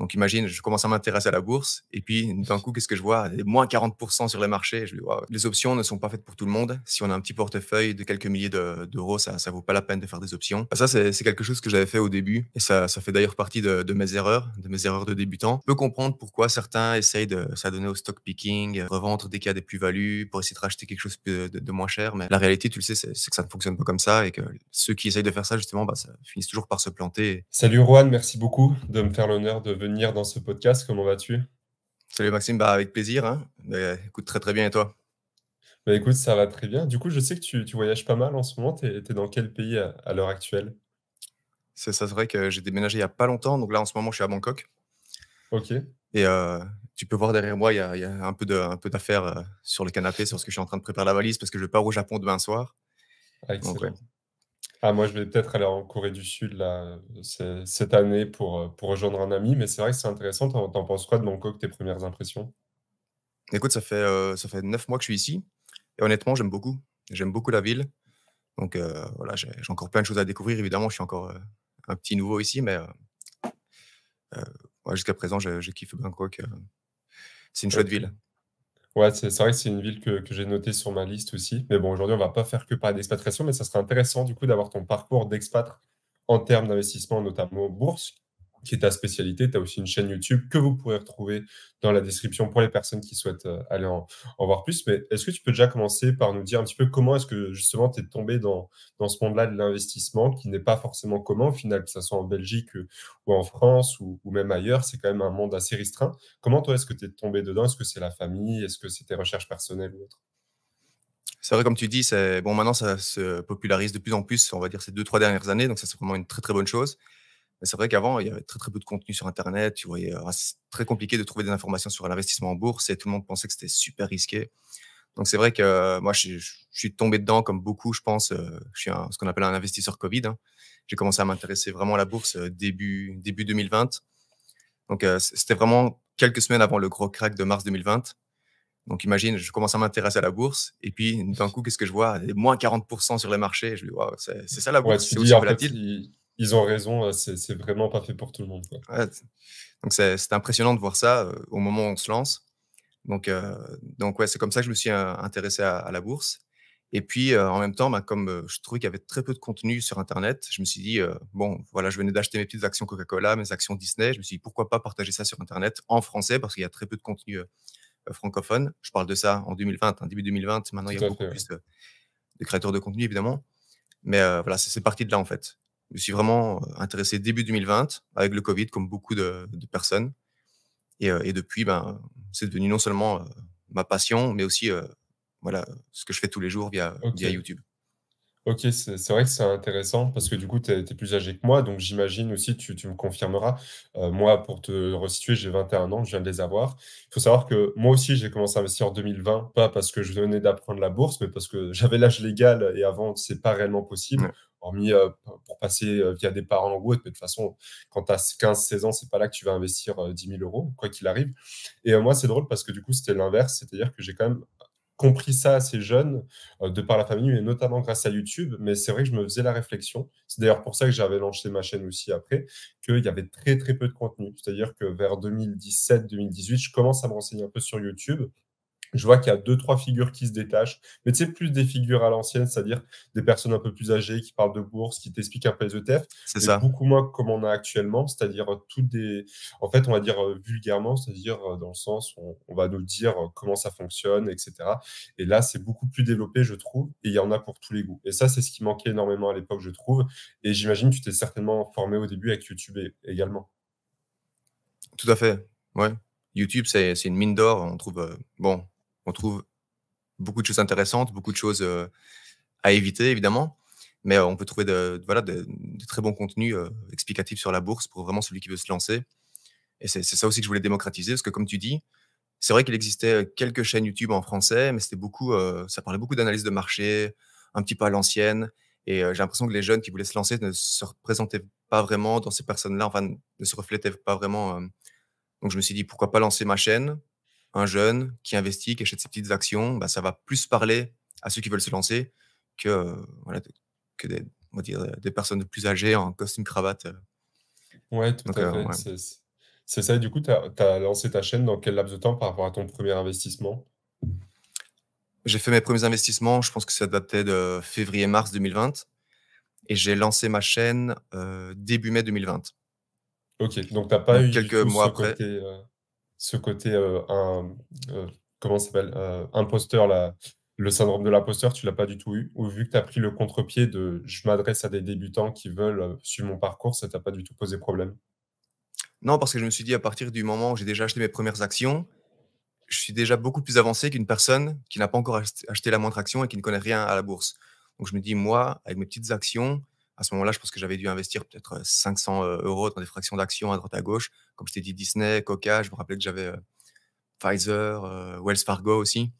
Donc imagine, je commence à m'intéresser à la bourse et puis d'un coup, qu'est-ce que je vois Moins 40% sur les marchés. Je les options ne sont pas faites pour tout le monde. Si on a un petit portefeuille de quelques milliers d'euros, ça ne vaut pas la peine de faire des options. ça, c'est quelque chose que j'avais fait au début et ça, ça fait d'ailleurs partie de, mes erreurs, de mes erreurs de débutant. Je peux comprendre pourquoi certains essayent de s'adonner au stock picking, revendre dès qu'il y a des plus-values pour essayer de racheter quelque chose de, moins cher. Mais la réalité, tu le sais, c'est que ça ne fonctionne pas comme ça et que ceux qui essayent de faire ça, justement, bah, ça finissent toujours par se planter. Salut Juan, merci beaucoup de me faire l'honneur de venir venir dans ce podcast. Comment vas-tu Salut Maxime, bah avec plaisir. Hein. Euh, écoute, très très bien et toi bah Écoute, ça va très bien. Du coup, je sais que tu, tu voyages pas mal en ce moment. Tu es, dans quel pays à, l'heure actuelle C'est ça, vrai que j'ai déménagé il n'y a pas longtemps. Donc là, en ce moment, je suis à Bangkok. Ok. Et euh, tu peux voir derrière moi, il y a, y a un peu d'affaires euh, sur le canapé, sur ce que je suis en train de préparer la valise, parce que je pars au Japon demain soir. Ah, ah, moi, je vais peut-être aller en Corée du Sud là, cette année pour, euh, pour rejoindre un ami, mais c'est vrai que c'est intéressant. T'en, t'en penses quoi de Bangkok, tes premières impressions? Écoute, ça fait, euh, ça fait 9 mois que je suis ici et honnêtement, j'aime beaucoup. J'aime beaucoup la ville. Donc euh, voilà, j'ai, encore plein de choses à découvrir. Évidemment, je suis encore un petit nouveau ici, mais jusqu'à présent, je, je kiffe Bangkok. c'est une chouette ville. Ouais, c'est vrai que c'est une ville que, j'ai notée sur ma liste aussi. Mais bon, aujourd'hui, on va pas faire que parler d'expatriation, mais ça serait intéressant du coup d'avoir ton parcours d'expatre en termes d'investissement, notamment bourse qui est ta spécialité. Tu as aussi une chaîne YouTube que vous pourrez retrouver dans la description pour les personnes qui souhaitent euh, aller en, voir plus. Mais est-ce que tu peux déjà commencer par nous dire un petit peu comment est-ce que justement tu es tombé dans, dans ce monde-là de l'investissement qui n'est pas forcément commun au final, que ce soit en Belgique euh, ou en France ou, même ailleurs, c'est quand même un monde assez restreint. Comment toi est-ce que tu es tombé dedans Est-ce que c'est la famille Est-ce que c'est tes recherches personnelles ou autre c'est vrai, comme tu dis, bon, maintenant ça se popularise de plus en plus, on va dire ces deux, trois dernières années, donc ça c'est vraiment une très très bonne chose. Mais c'est vrai qu'avant, il y avait très très peu de contenu sur Internet. Tu voyais, euh, c'est très compliqué de trouver des informations sur l'investissement en bourse et tout le monde pensait que c'était super risqué. Donc c'est vrai que euh, moi, je, suis tombé dedans comme beaucoup, je pense. Euh, je suis ce qu'on appelle un investisseur Covid. Hein. J'ai commencé à m'intéresser vraiment à la bourse début, début 2020. Donc c'était vraiment quelques semaines avant le gros crack de mars 2020. Donc imagine, je commence à m'intéresser à la bourse et puis d'un coup, qu'est-ce que je vois Moins 40% sur les marchés. Je me dis, wow, c'est ça la bourse, c'est aussi ils ont raison, euh, c'est vraiment pas fait pour tout le monde. donc c'est impressionnant de voir ça euh, au moment où on se lance. Donc, euh, donc ouais, c'est comme ça que je me suis intéressé à, la bourse. Et puis en même temps, bah, comme je trouvais qu'il y avait très peu de contenu sur Internet, je me suis dit bon, voilà, je venais d'acheter mes petites actions Coca-Cola, mes actions Disney. Je me suis dit pourquoi pas partager ça sur Internet en français parce qu'il y a très peu de contenu francophone. Je parle de ça en 2020, hein, début 2020. Maintenant, il y a beaucoup plus de, de, créateurs de contenu évidemment. Mais voilà, c'est parti de là en fait. Je me suis vraiment euh, intéressé début 2020 avec le Covid, comme beaucoup de, personnes. Euh, et, depuis, ben, c'est devenu non seulement euh, ma passion, mais aussi voilà, ce que je fais tous les jours via, YouTube. Ok, c'est vrai que c'est intéressant parce que du coup, tu es, plus âgé que moi, donc j'imagine aussi, tu, tu, me confirmeras. moi, pour te resituer, j'ai 21 ans, je viens de les avoir. Il faut savoir que moi aussi, j'ai commencé à investir en 2020, pas parce que je venais d'apprendre la bourse, mais parce que j'avais l'âge légal et avant, c'est pas réellement possible hormis euh, pour passer euh, via des parents en autre, mais de toute façon, quand tu as 15-16 ans, c'est pas là que tu vas investir 10 euh, 000 euros, quoi qu'il arrive. Et moi, c'est drôle parce que du coup, c'était l'inverse, c'est-à-dire que j'ai quand même compris ça assez jeune de par la famille mais notamment grâce à YouTube. Mais c'est vrai que je me faisais la réflexion. C'est d'ailleurs pour ça que j'avais lancé ma chaîne aussi après, qu'il y avait très très peu de contenu. C'est-à-dire que vers 2017-2018, je commence à me renseigner un peu sur YouTube je vois qu'il y a deux, trois figures qui se détachent, mais c'est plus des figures à l'ancienne, c'est-à-dire des personnes un peu plus âgées qui parlent de bourse, qui t'expliquent un peu les ETF. C'est ça. Beaucoup moins comme on a actuellement, c'est-à-dire euh, tout des. En fait, on va dire euh, vulgairement, c'est-à-dire euh, dans le sens où on va nous dire comment ça fonctionne, etc. Et là, c'est beaucoup plus développé, je trouve, et il y en a pour tous les goûts. Et ça, c'est ce qui manquait énormément à l'époque, je trouve. Et j'imagine que tu t'es certainement formé au début avec YouTube également. Tout à fait, ouais. YouTube, c'est une mine d'or. On trouve, bon, on trouve beaucoup de choses intéressantes, beaucoup de choses euh, à éviter, évidemment. Mais euh, on peut trouver de, voilà, de, très bons contenus euh, explicatifs sur la bourse pour vraiment celui qui veut se lancer. Et c'est ça aussi que je voulais démocratiser, parce que comme tu dis, c'est vrai qu'il existait quelques chaînes YouTube en français, mais c'était beaucoup, ça parlait beaucoup d'analyse de marché, un petit peu à l'ancienne. Et j'ai l'impression que les jeunes qui voulaient se lancer ne se représentaient pas vraiment dans ces personnes-là, enfin, ne se reflétaient pas vraiment. Donc je me suis dit, pourquoi pas lancer ma chaîne un jeune qui investit, qui achète ses petites actions, bah, ça va plus parler à ceux qui veulent se lancer que, euh, que des, personnes plus âgées en costume cravate. Euh. Ouais, tout à euh, fait. C'est, ça. du coup, tu as, lancé ta chaîne dans quel laps de temps par rapport à ton premier investissement J'ai fait mes premiers investissements, je pense que ça datait de février-mars 2020. Et j'ai lancé ma chaîne début mai 2020. Ok, donc tu n'as pas eu quelques mois après ce côté euh, un, euh, comment s'appelle euh, imposteur le syndrome de l'imposteur, tu l'as pas du tout eu, ou vu que tu as pris le contre-pied de je m'adresse à des débutants qui veulent suivre mon parcours, ça t'a pas du tout posé problème Non, parce que je me suis dit à partir du moment où j'ai déjà acheté mes premières actions, je suis déjà beaucoup plus avancé qu'une personne qui n'a pas encore acheté la moindre action et qui ne connaît rien à la bourse. Donc je me dis, moi, avec mes petites actions, à ce moment-là, je pense que j'avais dû investir peut-être 500 euh, euh, euros dans des fractions d'actions à droite à gauche. Comme je t'ai dit, Disney, Coca, je me rappelais que j'avais euh, Pfizer, Wells Fargo aussi.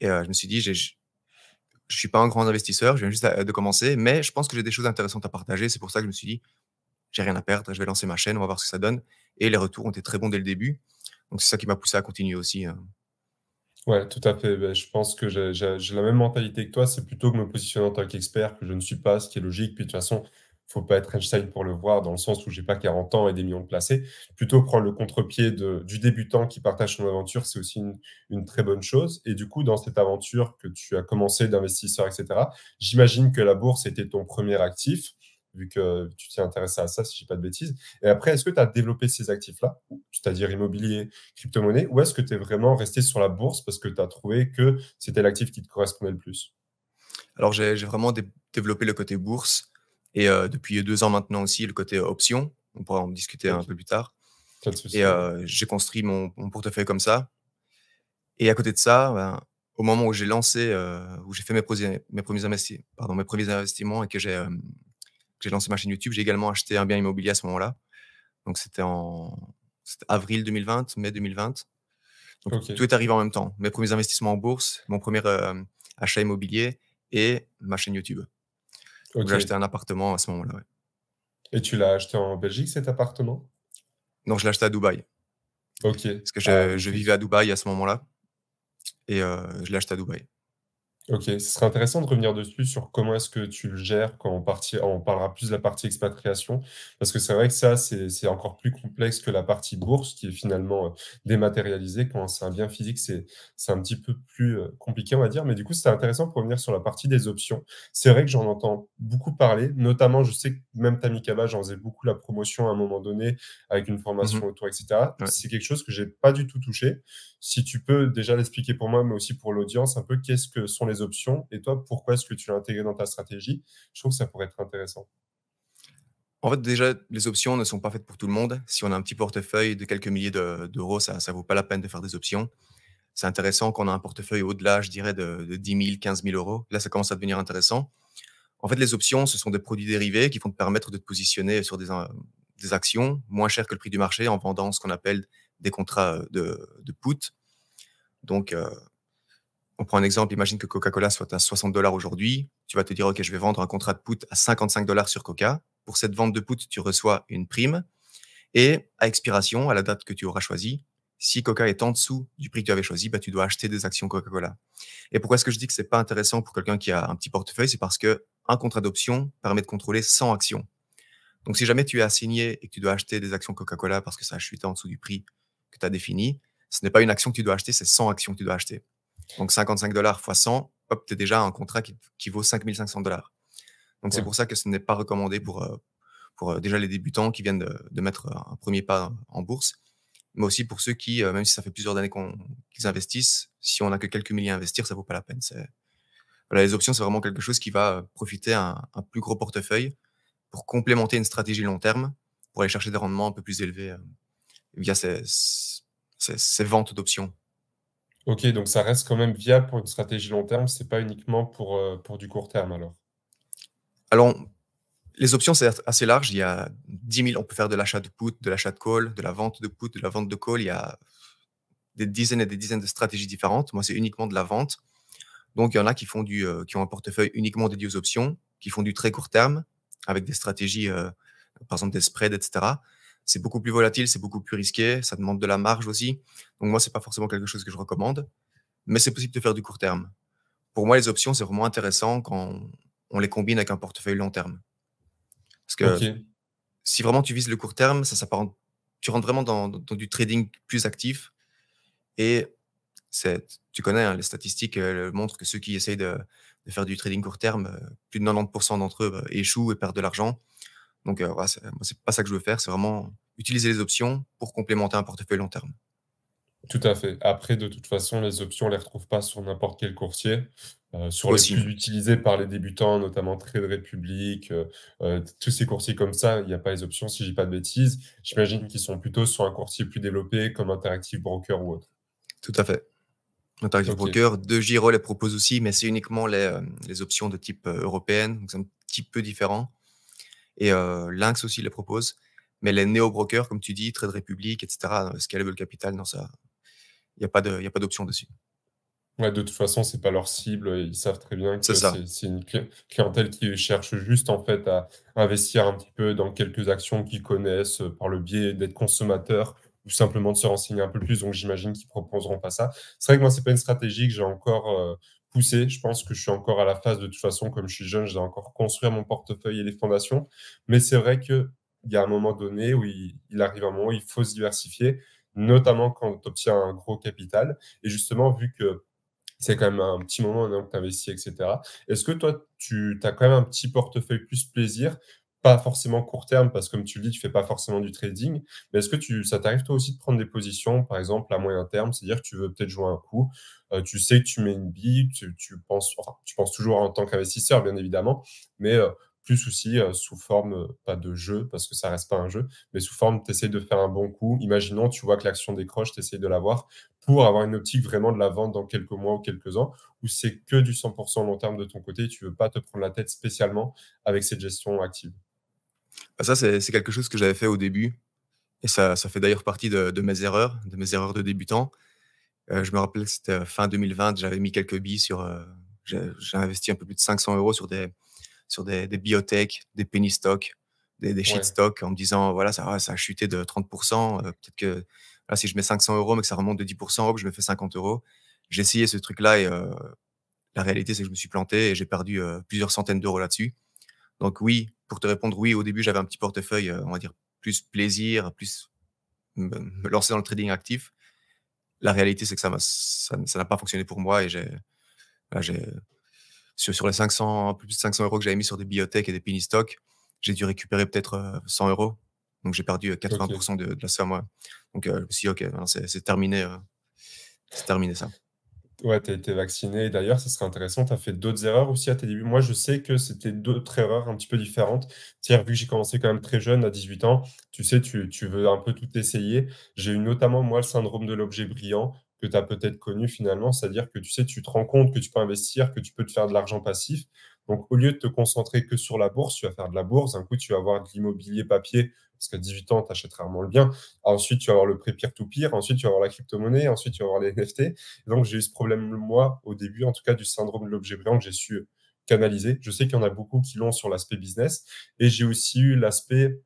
Et je me suis dit, je ne suis pas un grand investisseur, je viens juste de commencer, mais je pense que j'ai des choses intéressantes à partager. C'est pour ça que je me suis dit, j'ai rien à perdre, je vais lancer ma chaîne, on va voir ce que ça donne. Et les retours ont été très bons dès le début. Donc c'est ça qui m'a poussé à continuer aussi. Hein. Ouais, tout à fait. Ben, je pense que j'ai la même mentalité que toi. C'est plutôt que me positionner en tant qu'expert, que je ne suis pas, ce qui est logique. Puis de toute façon, faut pas être Einstein pour le voir, dans le sens où j'ai pas 40 ans et des millions de placés. Plutôt prendre le contre-pied du débutant qui partage son aventure, c'est aussi une, une très bonne chose. Et du coup, dans cette aventure que tu as commencé d'investisseur, etc., j'imagine que la bourse était ton premier actif vu que tu t'es intéressé à ça, si je dis pas de bêtises. Et après, est-ce que tu as développé ces actifs-là, c'est-à-dire immobilier, crypto-monnaie, ou est-ce que tu es vraiment resté sur la bourse parce que tu as trouvé que c'était l'actif qui te correspondait le plus Alors, j'ai vraiment développé le côté bourse et euh, depuis deux ans maintenant aussi le côté option. On pourra en discuter un peu plus tard. Et euh, j'ai construit mon, portefeuille comme ça. Et à côté de ça, ben, au moment où j'ai lancé, euh, où j'ai fait mes, mes, premiers pardon, mes premiers investissements et que j'ai j'ai lancé ma chaîne YouTube, j'ai également acheté un bien immobilier à ce moment-là. Donc c'était en avril 2020, mai 2020. Donc tout est arrivé en même temps. Mes premiers investissements en bourse, mon premier euh, achat immobilier et ma chaîne YouTube. j'ai acheté un appartement à ce moment-là. Et tu l'as acheté en Belgique cet appartement Non, je l'ai acheté à Dubaï. Ok. Parce que je, ah, vivais à Dubaï à ce moment-là et euh, je l'ai acheté à Dubaï. Ok, ce serait intéressant de revenir dessus sur comment est-ce que tu le gères quand on, partira. on parlera plus de la partie expatriation, parce que c'est vrai que ça, c'est encore plus complexe que la partie bourse qui est finalement euh, dématérialisée. Quand c'est un bien physique, c'est c'est un petit peu plus euh, compliqué, on va dire. Mais du coup, c'est intéressant pour revenir sur la partie des options. C'est vrai que j'en entends beaucoup parler, notamment, je sais que même Kaba, j'en faisais beaucoup la promotion à un moment donné avec une formation mmh autour, etc. C'est quelque chose que j'ai pas du tout touché. Si tu peux déjà l'expliquer pour moi, mais aussi pour l'audience, un peu qu'est-ce que sont les options et toi, pourquoi est-ce que tu l'as intégré dans ta stratégie Je trouve que ça pourrait être intéressant. En fait, déjà, les options ne sont pas faites pour tout le monde. Si on a un petit portefeuille de quelques milliers d'euros, ça ne vaut pas la peine de faire des options. C'est intéressant qu'on a un portefeuille au-delà, je dirais, de, de, 10 000, 15 000 euros. Là, ça commence à devenir intéressant. En fait, les options, ce sont des produits dérivés qui vont te permettre de te positionner sur des, euh, des actions moins chères que le prix du marché en vendant ce qu'on appelle des contrats euh, de, put. Donc, euh, on prend un exemple, imagine que Coca-Cola soit à 60 dollars aujourd'hui, tu vas te dire, OK, je vais vendre un contrat de put à 55 dollars sur Coca. Pour cette vente de put, tu reçois une prime. Et à expiration, à la date que tu auras choisi, si Coca est en dessous du prix que tu avais choisi, bah, tu dois acheter des actions Coca-Cola. Et pourquoi est-ce que je dis que c'est pas intéressant pour quelqu'un qui a un petit portefeuille C'est parce que un contrat d'option permet de contrôler 100 actions. Donc, si jamais tu es assigné et que tu dois acheter des actions Coca-Cola parce que ça a chuté en dessous du prix que tu as défini, ce n'est pas une action que tu dois acheter, c'est 100 actions que tu dois acheter. Donc 55 dollars x 100, hop, tu déjà un contrat qui, qui vaut 5500 dollars. Donc c'est pour ça que ce n'est pas recommandé pour, euh, pour euh, déjà les débutants qui viennent de, mettre un premier pas en bourse, mais aussi pour ceux qui, euh, même si ça fait plusieurs années qu'ils investissent, si on n'a que quelques milliers à investir, ça vaut pas la peine. Voilà, les options, c'est vraiment quelque chose qui va profiter à un, plus gros portefeuille pour complémenter une stratégie long terme, pour aller chercher des rendements un peu plus élevés via ces ventes d'options. Ok, donc ça reste quand même viable pour une stratégie long terme, c'est pas uniquement pour, euh, pour du court terme alors. Alors, les options, c'est assez large. Il y a 10 000, on peut faire de l'achat de put, de l'achat de call, de la vente de put, de la vente de call. Il y a des dizaines et des dizaines de stratégies différentes. Moi, c'est uniquement de la vente. Donc, il y en a qui, font du, euh, qui ont un portefeuille uniquement dédié aux options, qui font du très court terme avec des stratégies, euh, par exemple des spreads, etc c'est beaucoup plus volatile, c'est beaucoup plus risqué, ça demande de la marge aussi. Donc moi, c'est pas forcément quelque chose que je recommande, mais c'est possible de faire du court terme. Pour moi, les options, c'est vraiment intéressant quand on les combine avec un portefeuille long terme. Parce que si vraiment tu vises le court terme, ça, tu rentres vraiment dans, du trading plus actif. Et tu connais, hein, les statistiques euh, montrent que ceux qui essayent de, faire du trading court terme, euh, plus de 90% d'entre eux bah, échouent et perdent de l'argent. Donc, euh, voilà, c'est pas ça que je veux faire. C'est vraiment utiliser les options pour complémenter un portefeuille long terme. Tout à fait. Après, de toute façon, les options, on ne les retrouve pas sur n'importe quel courtier. Euh, sur les plus utilisés par les débutants, notamment Trade Republic, euh, euh, tous ces courtiers comme ça, il n'y a pas les options, si je dis pas de bêtises. J'imagine qu'ils sont plutôt sur un courtier plus développé comme Interactive Broker ou autre. Tout à fait. Interactive Broker, de Giro les propose aussi, mais c'est uniquement les, les, options de type européenne, donc c'est un petit peu différent. Et Lynx aussi les propose. Mais les néo-brokers, comme tu dis, Trade Republic, etc., Scalable Capital, non, ça, il n'y a pas d'option dessus. Ouais, de toute façon, c'est pas leur cible. Ils savent très bien que c'est une clientèle qui cherche juste en fait à investir un petit peu dans quelques actions qu'ils connaissent euh, par le biais d'être consommateurs ou simplement de se renseigner un peu plus. Donc, j'imagine qu'ils proposeront pas ça. C'est vrai que moi, c'est pas une stratégie que j'ai encore poussé. Je pense que je suis encore à la phase de toute façon, comme je suis jeune, je dois encore construire mon portefeuille et les fondations. Mais c'est vrai qu'il y a un moment donné où il, arrive un moment où il faut se diversifier, notamment quand tu obtiens un gros capital. Et justement, vu que c'est quand même un petit moment que tu investis, etc. Est-ce que toi, tu as quand même un petit portefeuille plus plaisir pas forcément court terme, parce que comme tu le dis, tu fais pas forcément du trading, mais est-ce que tu, ça t'arrive toi aussi de prendre des positions, par exemple, à moyen terme, c'est-à-dire que tu veux peut-être jouer un coup, euh, tu sais que tu mets une bille, tu, penses, tu penses toujours en tant qu'investisseur, bien évidemment, mais euh, plus aussi euh, sous forme, pas de jeu, parce que ça reste pas un jeu, mais sous forme, tu essaies de faire un bon coup. Imaginons, tu vois que l'action décroche, tu essaies de l'avoir pour avoir une optique vraiment de la vente dans quelques mois ou quelques ans, où c'est que du 100% long terme de ton côté, tu tu veux pas te prendre la tête spécialement avec cette gestion active. Bah, ça, c'est quelque chose que j'avais fait au début. Et ça, fait d'ailleurs partie de, mes erreurs, de mes erreurs de débutant. Euh, je me rappelle que c'était euh, fin 2020, j'avais mis quelques billes sur. Euh, j'ai investi un peu plus de 500 euros sur des, sur des, des biotech, des penny stocks, des, shit stocks, en me disant voilà, ça, ah, ça a chuté de 30%. Peut-être que ah, si je mets 500 euros, mais que ça remonte de 10%, hop, je me fais 50 euros. J'ai essayé ce truc-là et la réalité, c'est que je me suis planté et j'ai perdu plusieurs centaines d'euros là-dessus. Donc oui, pour te répondre, oui, au début, j'avais un petit portefeuille, euh, on va dire, plus plaisir, plus me lancer dans le trading actif. La réalité, c'est que ça n'a pas fonctionné pour moi et j'ai sur, sur, les 500, plus 500 euros que j'avais mis sur des biotech et des penny stocks, j'ai dû récupérer peut-être 100 euh, euros. Donc j'ai perdu 80% euh, de, la somme. Donc si ok, c'est terminé. c'est terminé ça. Ouais, tu été vacciné. D'ailleurs, ça serait intéressant. Tu as fait d'autres erreurs aussi à tes débuts. Moi, je sais que c'était d'autres erreurs un petit peu différentes. C'est-à-dire, vu que j'ai commencé quand même très jeune, à 18 ans, tu sais, tu, tu veux un peu tout essayer. J'ai eu notamment, moi, le syndrome de l'objet brillant que tu as peut-être connu finalement. C'est-à-dire que tu sais, tu te rends compte que tu peux investir, que tu peux te faire de l'argent passif. Donc, au lieu de te concentrer que sur la bourse, tu vas faire de la bourse. Un coup, tu vas avoir de l'immobilier papier, parce qu'à 18 ans, tu achètes rarement le bien. Ensuite, tu vas avoir le prêt peer-to-peer. Ensuite, tu vas avoir la crypto-monnaie. Ensuite, tu vas avoir les NFT. donc, j'ai eu ce problème, moi, au début, en tout cas, du syndrome de l'objet brillant que j'ai su canaliser. Je sais qu'il y en a beaucoup qui l'ont sur l'aspect business. Et j'ai aussi eu l'aspect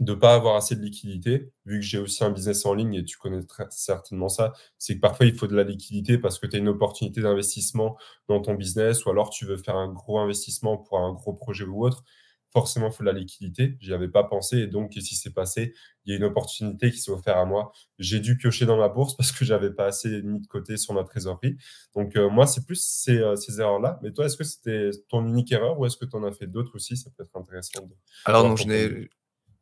de pas avoir assez de liquidité, vu que j'ai aussi un business en ligne et tu connais très certainement ça, c'est que parfois il faut de la liquidité parce que tu as une opportunité d'investissement dans ton business ou alors tu veux faire un gros investissement pour un gros projet ou autre. Forcément, il faut de la liquidité. J'y avais pas pensé. Et donc, qu'est-ce qui s'est passé Il y a une opportunité qui s'est offerte à moi. J'ai dû piocher dans ma bourse parce que j'avais pas assez mis de côté sur ma trésorerie. Donc, euh, moi, c'est plus euh, ces, erreurs-là. Mais toi, est-ce que c'était ton unique erreur ou est-ce que tu en as fait d'autres aussi Ça peut être intéressant. Alors, non, je n'ai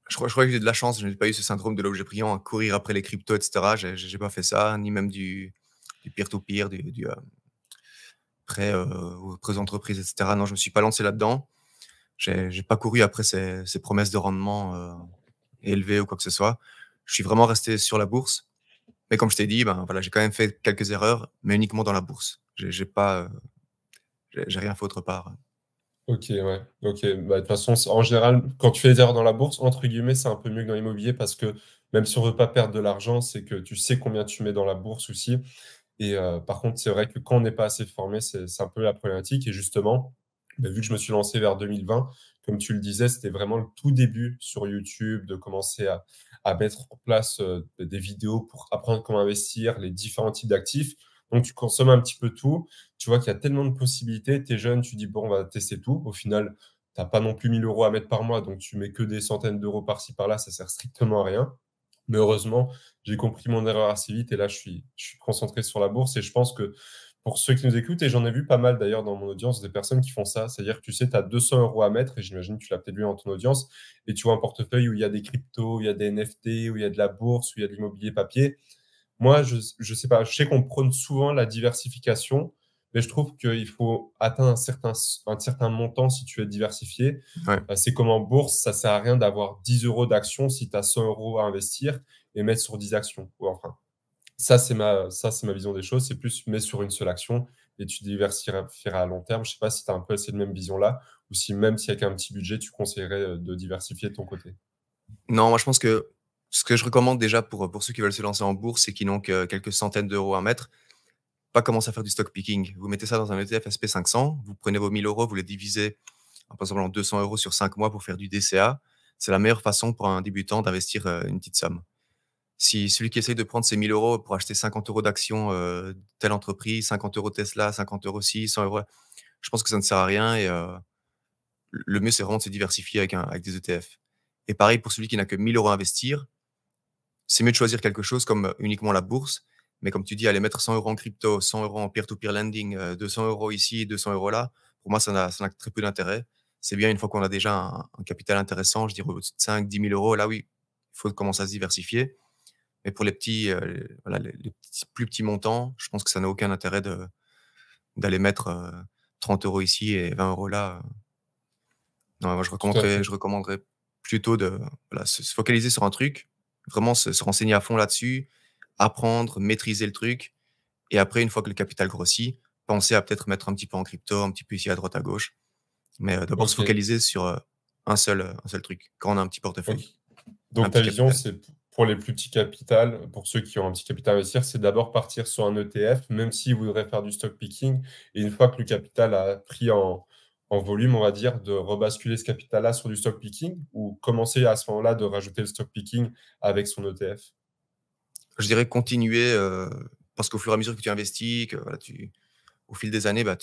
je crois, je crois que j'ai de la chance. Je n'ai pas eu ce syndrome de l'objet brillant à courir après les cryptos, etc. J'ai, n'ai pas fait ça, ni même du, peer-to-peer, du, du, euh, prêt euh, aux entreprises, etc. Non, je me suis pas lancé là-dedans. J'ai, n'ai pas couru après ces, ces promesses de rendement euh, élevées ou quoi que ce soit. Je suis vraiment resté sur la bourse. Mais comme je t'ai dit, ben, voilà, j'ai quand même fait quelques erreurs, mais uniquement dans la bourse. J'ai, j'ai pas, euh, j'ai, rien fait autre part. Ok, ouais. Ok. Bah, de toute façon, en général, quand tu fais des erreurs dans la bourse, entre guillemets, c'est un peu mieux que dans l'immobilier parce que même si on ne veut pas perdre de l'argent, c'est que tu sais combien tu mets dans la bourse aussi. Et euh, par contre, c'est vrai que quand on n'est pas assez formé, c'est un peu la problématique. Et justement, bah, vu que je me suis lancé vers 2020, comme tu le disais, c'était vraiment le tout début sur YouTube de commencer à, mettre en place euh, des vidéos pour apprendre comment investir, les différents types d'actifs. Donc, tu consommes un petit peu tout. Tu vois qu'il y a tellement de possibilités. Tu es jeune, tu dis, bon, on va tester tout. Au final, tu n'as pas non plus 1000 euros à mettre par mois. Donc, tu mets que des centaines d'euros par-ci, par-là. Ça sert strictement à rien. Mais heureusement, j'ai compris mon erreur assez vite. Et là, je suis, je suis concentré sur la bourse. Et je pense que pour ceux qui nous écoutent, et j'en ai vu pas mal d'ailleurs dans mon audience, des personnes qui font ça. C'est-à-dire que tu sais, tu as 200 euros à mettre, et j'imagine que tu l'as peut-être lu dans ton audience, et tu vois un portefeuille où il y a des cryptos, il y a des NFT, où il y a de la bourse, où il y a de l'immobilier papier. Moi, je sais pas, je sais qu'on prône souvent la diversification, mais je trouve qu'il faut atteindre un certain, un certain montant si tu es diversifié. Euh, c'est comme en bourse, ça ne sert à rien d'avoir 10 euros d'actions si tu as 100 euros à investir et mettre sur 10 actions. Enfin, ça, c'est ma, ça, ma vision des choses. C'est plus mettre sur une seule action et tu diversifieras à long terme. Je ne sais pas si tu as un peu cette même vision-là ou si même si avec un petit budget, tu conseillerais euh, de diversifier de ton côté. Non, moi je pense que ce que je recommande déjà pour, pour ceux qui veulent se lancer en bourse et qui n'ont que quelques centaines d'euros à mettre, pas commencer à faire du stock picking. Vous mettez ça dans un ETF SP500, vous prenez vos 1000 euros, vous les divisez en, par en 200 euros sur 5 mois pour faire du DCA. C'est la meilleure façon pour un débutant d'investir euh, une petite somme. Si celui qui essaye de prendre ses 1000 euros pour acheter 50 euros d'actions euh, telle entreprise, 50 euros Tesla, 50 euros ci, 100 euros, je pense que ça ne sert à rien et euh, le mieux c'est vraiment de se diversifier avec, avec des ETF. Et pareil pour celui qui n'a que 1000 euros à investir, c'est mieux de choisir quelque chose comme euh, uniquement la bourse. Mais comme tu dis, aller mettre 100 euros en crypto, 100 euros en peer-to-peer lending, 200 euh, euros ici, 200 euros là, pour moi, ça n'a très peu d'intérêt. C'est bien une fois qu'on a déjà un, capital intéressant, je dirais 5, 10 000 euros, là oui, il faut commencer à se diversifier. Mais pour les petits, euh, voilà, les, plus petits montants, je pense que ça n'a aucun intérêt d'aller mettre 30 euros ici et 20 euros là. Non, moi, je recommanderais, je recommanderais plutôt de se focaliser sur un truc, vraiment se, renseigner à fond là-dessus, apprendre, maîtriser le truc. Et après, une fois que le capital grossit, penser à peut-être mettre un petit peu en crypto, un petit peu ici à droite à gauche. Mais euh, d'abord se focaliser sur euh, un, seul, euh, un seul truc, quand on a un petit portefeuille. Donc ta vision, c'est pour les plus petits capitales, pour ceux qui ont un petit capital à investir, c'est d'abord partir sur un ETF, même s'ils voudraient faire du stock picking. Et une fois que le capital a pris en, en volume, on va dire, de rebasculer ce capital-là sur du stock picking ou commencer à ce moment-là de rajouter le stock picking avec son ETF Je dirais continuer euh, parce qu'au fur et à mesure que tu investis, tu, au fil des années, bah,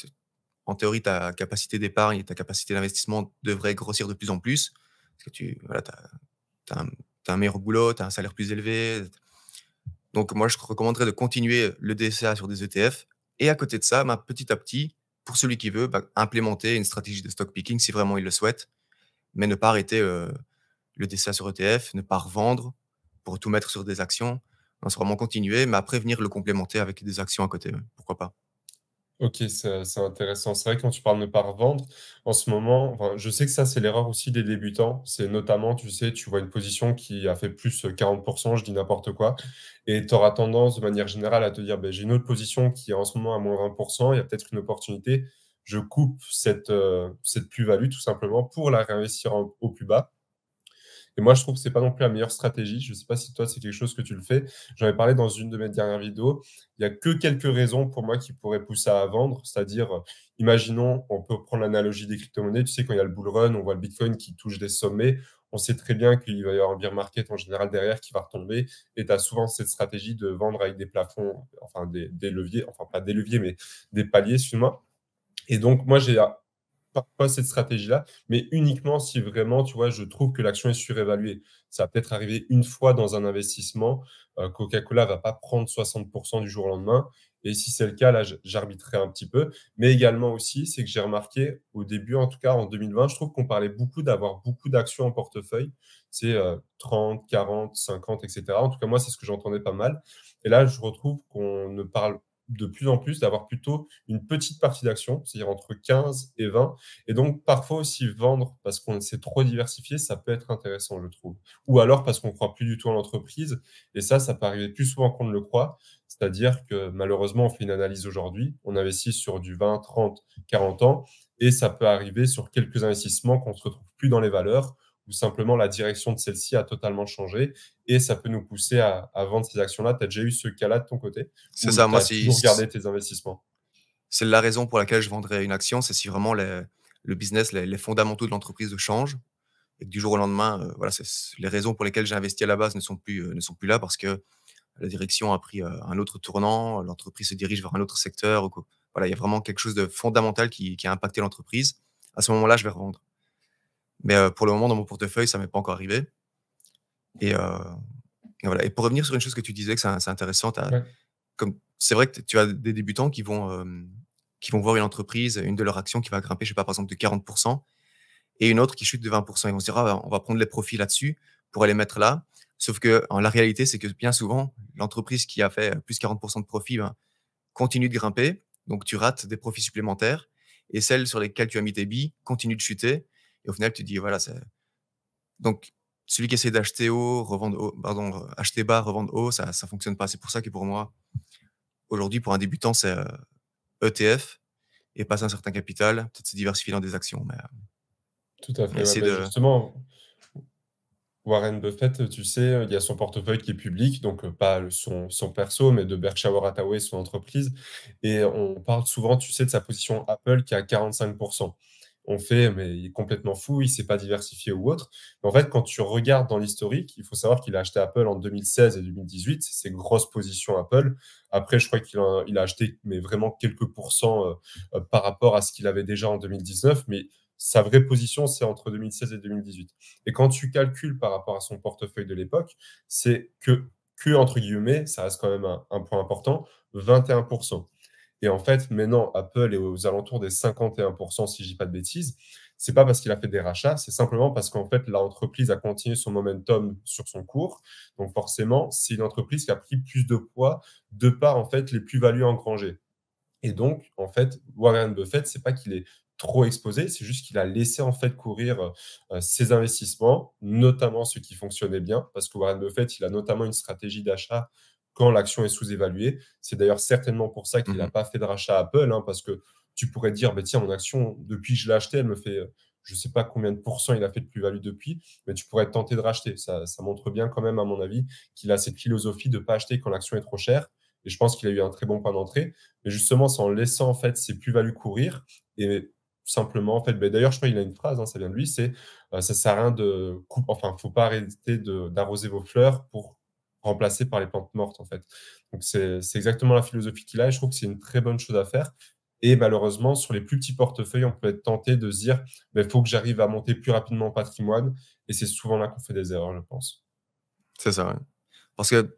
en théorie, ta capacité d'épargne et ta capacité d'investissement devraient grossir de plus en plus parce que tu voilà, as, un, meilleur boulot, tu as un salaire plus élevé. Donc, moi, je recommanderais de continuer le DCA sur des ETF et à côté de ça, bah, petit à petit, pour celui qui veut, bah, implémenter une stratégie de stock picking si vraiment il le souhaite, mais ne pas arrêter euh, le dessin sur ETF, ne pas revendre pour tout mettre sur des actions. On va vraiment continuer, mais après venir le complémenter avec des actions à côté, pourquoi pas. Ok, c'est intéressant. C'est vrai, quand tu parles de ne pas revendre, en ce moment, je sais que ça, c'est l'erreur aussi des débutants. C'est notamment, tu sais, tu vois une position qui a fait plus 40%, euh, je dis n'importe quoi, et tu auras tendance de manière générale à te dire, ben, j'ai une autre position qui est en ce moment à moins 20%, il y a peut-être une opportunité, je coupe cette, euh, cette plus-value tout simplement pour la réinvestir au plus bas. Et moi, je trouve que c'est pas non plus la meilleure stratégie. Je sais pas si toi, c'est quelque chose que tu le fais. J'en ai parlé dans une de mes dernières vidéos. Il y a que quelques raisons pour moi qui pourraient pousser à vendre. C'est-à-dire, imaginons, on peut prendre l'analogie des crypto-monnaies. Tu sais, quand il y a le bull run, on voit le Bitcoin qui touche des sommets. On sait très bien qu'il va y avoir un bear market en général derrière qui va retomber. Et tu as souvent cette stratégie de vendre avec des plafonds, enfin des, des leviers, enfin pas des leviers, mais des paliers, excuse-moi. Et donc, moi, j'ai pas, cette stratégie-là, mais uniquement si vraiment, tu vois, je trouve que l'action est surévaluée. Ça va peut-être arriver une fois dans un investissement. Euh, Coca-Cola va pas prendre 60% du jour au lendemain. Et si c'est le cas, là, j'arbitrerai un petit peu. Mais également aussi, c'est que j'ai remarqué au début, en tout cas en 2020, je trouve qu'on parlait beaucoup d'avoir beaucoup d'actions en portefeuille. C'est 30, 40, 50, etc. En tout cas, moi, c'est ce que j'entendais pas mal. Et là, je retrouve qu'on ne parle pas de plus en plus d'avoir plutôt une petite partie d'action, c'est-à-dire entre 15 et 20. Et donc, parfois aussi vendre parce qu'on s'est trop diversifié, ça peut être intéressant, je trouve. Ou alors parce qu'on ne croit plus du tout en l'entreprise. Et ça, ça peut arriver plus souvent qu'on ne le croit. C'est-à-dire que malheureusement, on fait une analyse aujourd'hui, on investit sur du 20, 30, 40 ans. Et ça peut arriver sur quelques investissements qu'on ne se retrouve plus dans les valeurs ou simplement la direction de celle-ci a totalement changé et ça peut nous pousser à, vendre ces actions-là. Tu as déjà eu ce cas-là de ton côté C'est ça, moi, si. garder tes investissements. C'est la raison pour laquelle je vendrais une action, c'est si vraiment le business, les, fondamentaux de l'entreprise changent et que du jour au lendemain, euh, voilà, les raisons pour lesquelles j'ai investi à la base ne sont plus, euh, ne sont plus là parce que la direction a pris euh, un autre tournant, l'entreprise se dirige vers un autre secteur. Voilà, il y a vraiment quelque chose de fondamental qui, qui a impacté l'entreprise. À ce moment-là, je vais revendre. Mais euh, pour le moment, dans mon portefeuille, ça m'est pas encore arrivé. Euh, et, voilà. Et pour revenir sur une chose que tu disais, que c'est intéressant, comme c'est vrai que tu as des débutants qui vont, euh, qui vont voir une entreprise, une de leurs actions qui va grimper, je sais pas, par exemple, de 40%, et une autre qui chute de 20%. Ils vont se dire, ah, on va prendre les profits là-dessus pour aller mettre là. Sauf que en, la réalité, c'est que bien souvent, l'entreprise qui a fait plus 40% de profit ben, continue de grimper. Donc, tu rates des profits supplémentaires. Et celles sur lesquelles tu as mis tes billes continuent de chuter. Et au final, tu dis, voilà, c'est. Donc, celui qui essaie d'acheter haut, revendre haut, pardon, acheter bas, revendre haut, ça ne fonctionne pas. C'est pour ça que pour moi, aujourd'hui, pour un débutant, c'est ETF euh, e et passer un certain capital, peut-être se diversifier dans des actions. Mais, euh, Tout à fait. Bah, justement, Warren Buffett, tu sais, il y a son portefeuille qui est public, donc euh, pas son, son perso, mais de Berkshire Hathaway, son entreprise. Et on parle souvent, tu sais, de sa position Apple qui est à 45% on fait, mais il est complètement fou, il ne s'est pas diversifié ou autre. en fait, quand tu regardes dans l'historique, il faut savoir qu'il a acheté Apple en 2016 et 2018, ses grosses positions Apple. Après, je crois qu'il a, acheté mais vraiment quelques pourcents euh, euh, par rapport à ce qu'il avait déjà en 2019, mais sa vraie position, c'est entre 2016 et 2018. Et quand tu calcules par rapport à son portefeuille de l'époque, c'est que, que, entre guillemets, ça reste quand même un point important, 21%. Et en fait, maintenant, Apple est aux alentours des 51%, si je dis pas de bêtises. C'est pas parce qu'il a fait des rachats, c'est simplement parce qu'en fait, l'entreprise a continué son momentum sur son cours. Donc, forcément, c'est une entreprise qui a pris plus de poids de par, en fait, les plus-values engrangées. Et donc, en fait, Warren Buffett, c'est pas qu'il est trop exposé, c'est juste qu'il a laissé en fait courir euh, ses investissements, notamment ceux qui fonctionnaient bien, parce que Warren Buffett, il a notamment une stratégie d'achat quand l'action est sous-évaluée. C'est d'ailleurs certainement pour ça qu'il n'a mhm. pas fait de rachat à Apple, hein, parce que tu pourrais dire, ben tiens, mon action, depuis que je l'ai acheté, elle me fait, euh, je ne sais pas combien de pourcents il a fait de plus-value depuis, mais tu pourrais tenter de racheter. Ça, montre bien quand même, à mon avis, qu'il a cette philosophie de ne pas acheter quand l'action est trop chère. Et je pense qu'il a eu un très bon point d'entrée. Mais justement, c'est en laissant en fait ses plus-values courir et simplement en fait. Bah, d'ailleurs, je crois qu'il a une phrase, hein, ça vient de lui, c'est euh, ça sert à rien de couper. Enfin, faut pas arrêter d'arroser vos fleurs pour remplacé par les plantes mortes, en fait. Donc, c'est exactement la philosophie qu'il a et je trouve que c'est une très bonne chose à faire. Et malheureusement, sur les plus petits portefeuilles, on peut être tenté de se dire il bah, faut que j'arrive à monter plus rapidement en patrimoine. Et c'est souvent là qu'on fait des erreurs, je pense. C'est ça, Parce que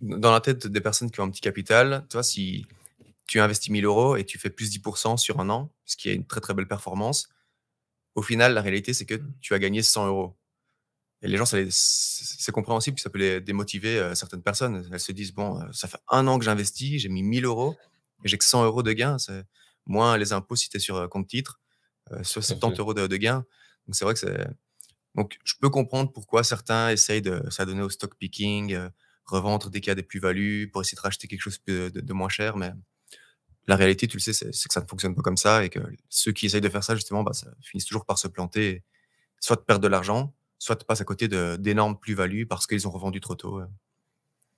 dans la tête des personnes qui ont un petit capital, toi, si tu investis 1000 euros et tu fais plus 10% sur un an, ce qui est une très très belle performance, au final, la réalité, c'est que mmh. tu as gagné 100 euros. Et les gens, c'est compréhensible que ça peut démotiver euh, certaines personnes. Elles se disent, bon, euh, ça fait un an que j'investis, j'ai mis 1000 euros et j'ai que 100 euros de gains, moins les impôts si tu es sur euh, compte titre, 70 euros de, gains. Donc c'est vrai que c'est... Donc je peux comprendre pourquoi certains essayent de s'adonner au stock picking, revendre dès qu'il y a des plus-values pour essayer de racheter quelque chose de, moins cher, mais la réalité, tu le sais, c'est que ça ne fonctionne pas comme ça et que ceux qui essayent de faire ça, justement, bah, ça finissent toujours par se planter, soit de perdre de l'argent, soit tu passes à côté d'énormes plus-values parce qu'ils ont revendu trop tôt. Euh.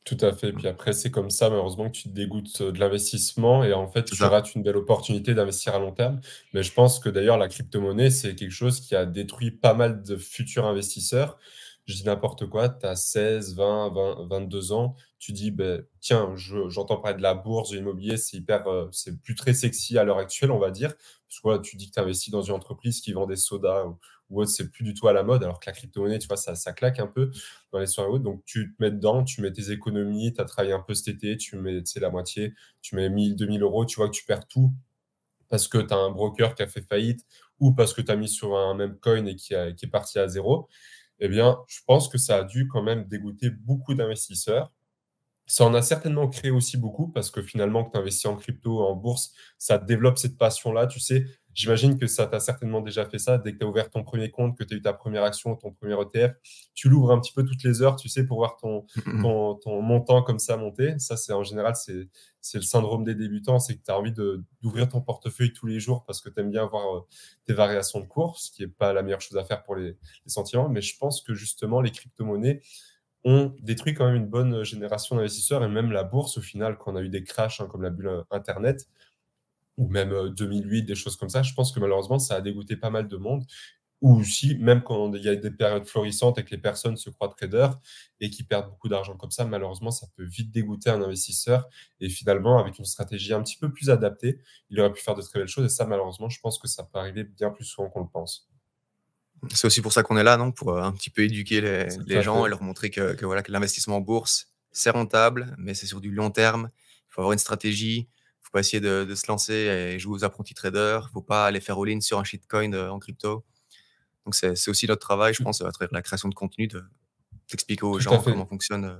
Tout à fait. Puis après, c'est comme ça, malheureusement, que tu te dégoûtes euh, de l'investissement et en fait, tu rates une belle opportunité d'investir à long terme. Mais je pense que d'ailleurs, la crypto-monnaie, c'est quelque chose qui a détruit pas mal de futurs investisseurs. Je dis n'importe quoi, tu as 16, 20, 22 ans, tu dis, ben, tiens, j'entends parler de la bourse, de l'immobilier, c'est hyper, euh, c'est plus très sexy à l'heure actuelle, on va dire. soit tu dis que tu investis dans une entreprise qui vend des sodas ou, ou autre, c'est plus du tout à la mode, alors que la crypto-monnaie, tu vois, ça, claque un peu dans les soirées Donc, tu te mets dedans, tu mets tes économies, tu as travaillé un peu cet été, tu mets, la moitié, tu mets 1000, 2000 euros, tu vois que tu perds tout parce que tu as un broker qui a fait faillite ou parce que tu as mis sur un même coin et qui, qui est parti à zéro. Eh bien, je pense que ça a dû quand même dégoûter beaucoup d'investisseurs ça en a certainement créé aussi beaucoup parce que finalement, que tu investis en crypto, en bourse, ça développe cette passion-là. Tu sais, j'imagine que ça t'a certainement déjà fait ça. Dès que tu as ouvert ton premier compte, que tu as eu ta première action, ton premier ETF, tu l'ouvres un petit peu toutes les heures, tu sais, pour voir ton, montant comme ça monter. Ça, c'est en général, c'est le syndrome des débutants, c'est que tu as envie d'ouvrir ton portefeuille tous les jours parce que tu aimes bien voir euh, tes variations de cours, ce qui n'est pas la meilleure chose à faire pour les, les sentiments. Mais je pense que justement, les crypto-monnaies, on détruit quand même une bonne génération d'investisseurs et même la bourse au final, quand on a eu des crashs hein, comme la bulle euh, Internet ou même 2008, euh, des choses comme ça, je pense que malheureusement, ça a dégoûté pas mal de monde. Ou si, même quand il y a des périodes florissantes et que les personnes se croient traders et qui perdent beaucoup d'argent comme ça, malheureusement, ça peut vite dégoûter un investisseur. Et finalement, avec une stratégie un petit peu plus adaptée, il aurait pu faire de très belles choses. Et ça, malheureusement, je pense que ça peut arriver bien plus souvent qu'on le pense. C'est aussi pour ça qu'on est là, non Pour euh, un petit peu éduquer les, gens et leur montrer que, voilà que l'investissement en bourse, c'est rentable, mais c'est sur du long terme. Il faut avoir une stratégie. Il faut pas essayer de, se lancer et jouer aux apprentis traders. Il faut pas aller faire all-in sur un shitcoin euh, en crypto. Donc c'est aussi notre travail, je pense, à travers la création de contenu, d'expliquer aux gens comment fonctionne. Euh,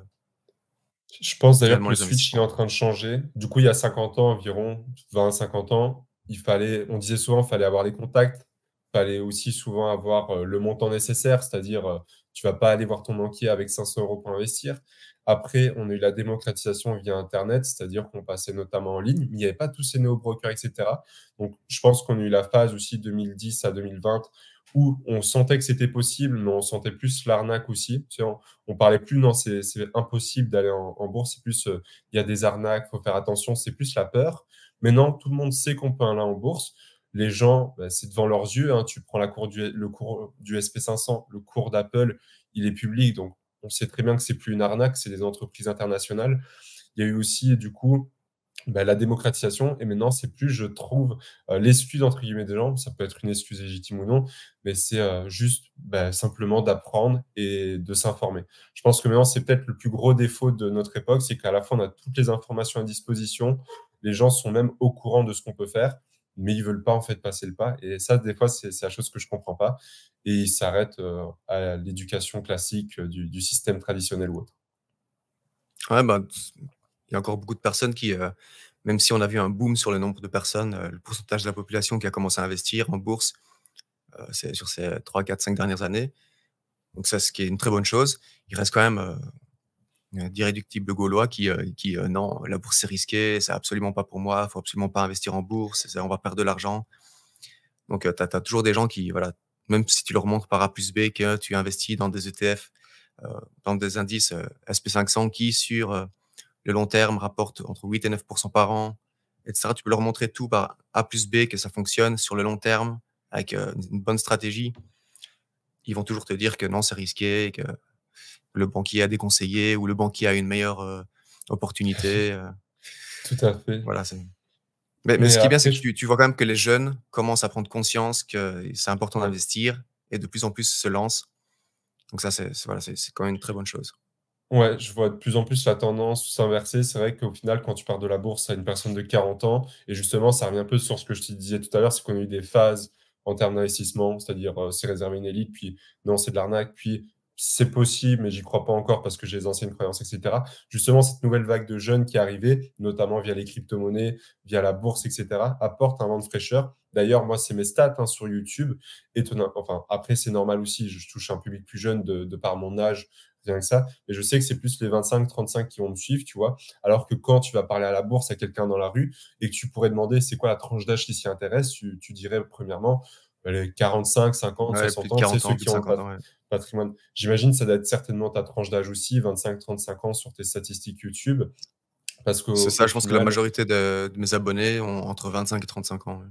je pense d'ailleurs que le switch est en train de changer. Du coup, il y a 50 ans environ, 20-50 ans, il fallait, on disait souvent, il fallait avoir les contacts, fallait aussi souvent avoir euh, le montant nécessaire, c'est-à-dire euh, tu vas pas aller voir ton banquier avec 500 euros pour investir. Après, on a eu la démocratisation via Internet, c'est-à-dire qu'on passait notamment en ligne, mais il n'y avait pas tous ces néo-brokers, etc. Donc, je pense qu'on a eu la phase aussi 2010 à 2020 où on sentait que c'était possible, mais on sentait plus l'arnaque aussi. on, ne parlait plus, non, c'est impossible d'aller en, bourse, c'est plus, euh, il y a des arnaques, faut faire attention, c'est plus la peur. Maintenant, tout le monde sait qu'on peut aller en bourse les gens, bah, c'est devant leurs yeux. Hein. Tu prends la cour du, le cours du SP500, le cours d'Apple, il est public. Donc, on sait très bien que c'est plus une arnaque, c'est des entreprises internationales. Il y a eu aussi, du coup, bah, la démocratisation. Et maintenant, c'est plus, je trouve, euh, l'excuse, entre guillemets, des gens. Ça peut être une excuse légitime ou non, mais c'est euh, juste bah, simplement d'apprendre et de s'informer. Je pense que maintenant, c'est peut-être le plus gros défaut de notre époque, c'est qu'à la fois, on a toutes les informations à disposition. Les gens sont même au courant de ce qu'on peut faire mais ils veulent pas en fait passer le pas. Et ça, des fois, c'est la chose que je comprends pas. Et ils s'arrêtent euh, à l'éducation classique euh, du, système traditionnel ou autre. Ouais, ben, il y a encore beaucoup de personnes qui, euh, même si on a vu un boom sur le nombre de personnes, le pourcentage de la population qui a commencé à investir en bourse c'est sur ces 3, 4, 5 dernières années. Donc ça, ce qui est une très bonne chose. Il reste quand même euh, d'irréductibles gaulois qui, euh, qui euh, non, la bourse c'est risqué, c'est absolument pas pour moi, faut absolument pas investir en bourse, on va perdre de l'argent. Donc, tu as, toujours des gens qui, voilà, même si tu leur montres par A plus B que tu investis dans des ETF, dans des indices SP500 qui, sur le long terme, rapportent entre 8 et 9 par an, etc. Tu peux leur montrer tout par A plus B que ça fonctionne sur le long terme avec une bonne stratégie. Ils vont toujours te dire que non, c'est risqué, que le banquier a déconseillé ou le banquier a une meilleure euh, opportunité. Euh. Tout à fait. Voilà, mais, ce qui est bien, c'est que tu, vois quand même que les jeunes commencent à prendre conscience que c'est important d'investir et de plus en plus se lancent. Donc ça, c'est voilà, quand même une très bonne chose. Ouais, je vois de plus en plus la tendance s'inverser. C'est vrai qu'au final, quand tu pars de la bourse à une personne de 40 ans, et justement, ça revient un peu sur ce que je te disais tout à l'heure, c'est qu'on a eu des phases en termes d'investissement, c'est-à-dire euh, c'est réservé une élite, puis non, c'est de l'arnaque, puis c'est possible, mais j'y crois pas encore parce que j'ai les anciennes croyances, etc. Justement, cette nouvelle vague de jeunes qui est arrivée, notamment via les crypto-monnaies, via la bourse, etc., apporte un vent de fraîcheur. D'ailleurs, moi, c'est mes stats hein, sur YouTube. Étonnant. Enfin, après, c'est normal aussi, je touche un public plus jeune de, par mon âge, rien que ça. Mais je sais que c'est plus les 25-35 qui vont me suivre, tu vois. Alors que quand tu vas parler à la bourse à quelqu'un dans la rue et que tu pourrais demander c'est quoi la tranche d'âge qui s'y intéresse, tu, tu dirais premièrement les 45, 50, 60 ans, c'est ceux qui ont patrimoine. J'imagine ça doit être certainement ta tranche d'âge aussi, 25, 35 ans sur tes statistiques YouTube. Parce que c'est ça, je pense que la majorité de, mes abonnés ont entre 25 et 35 ans.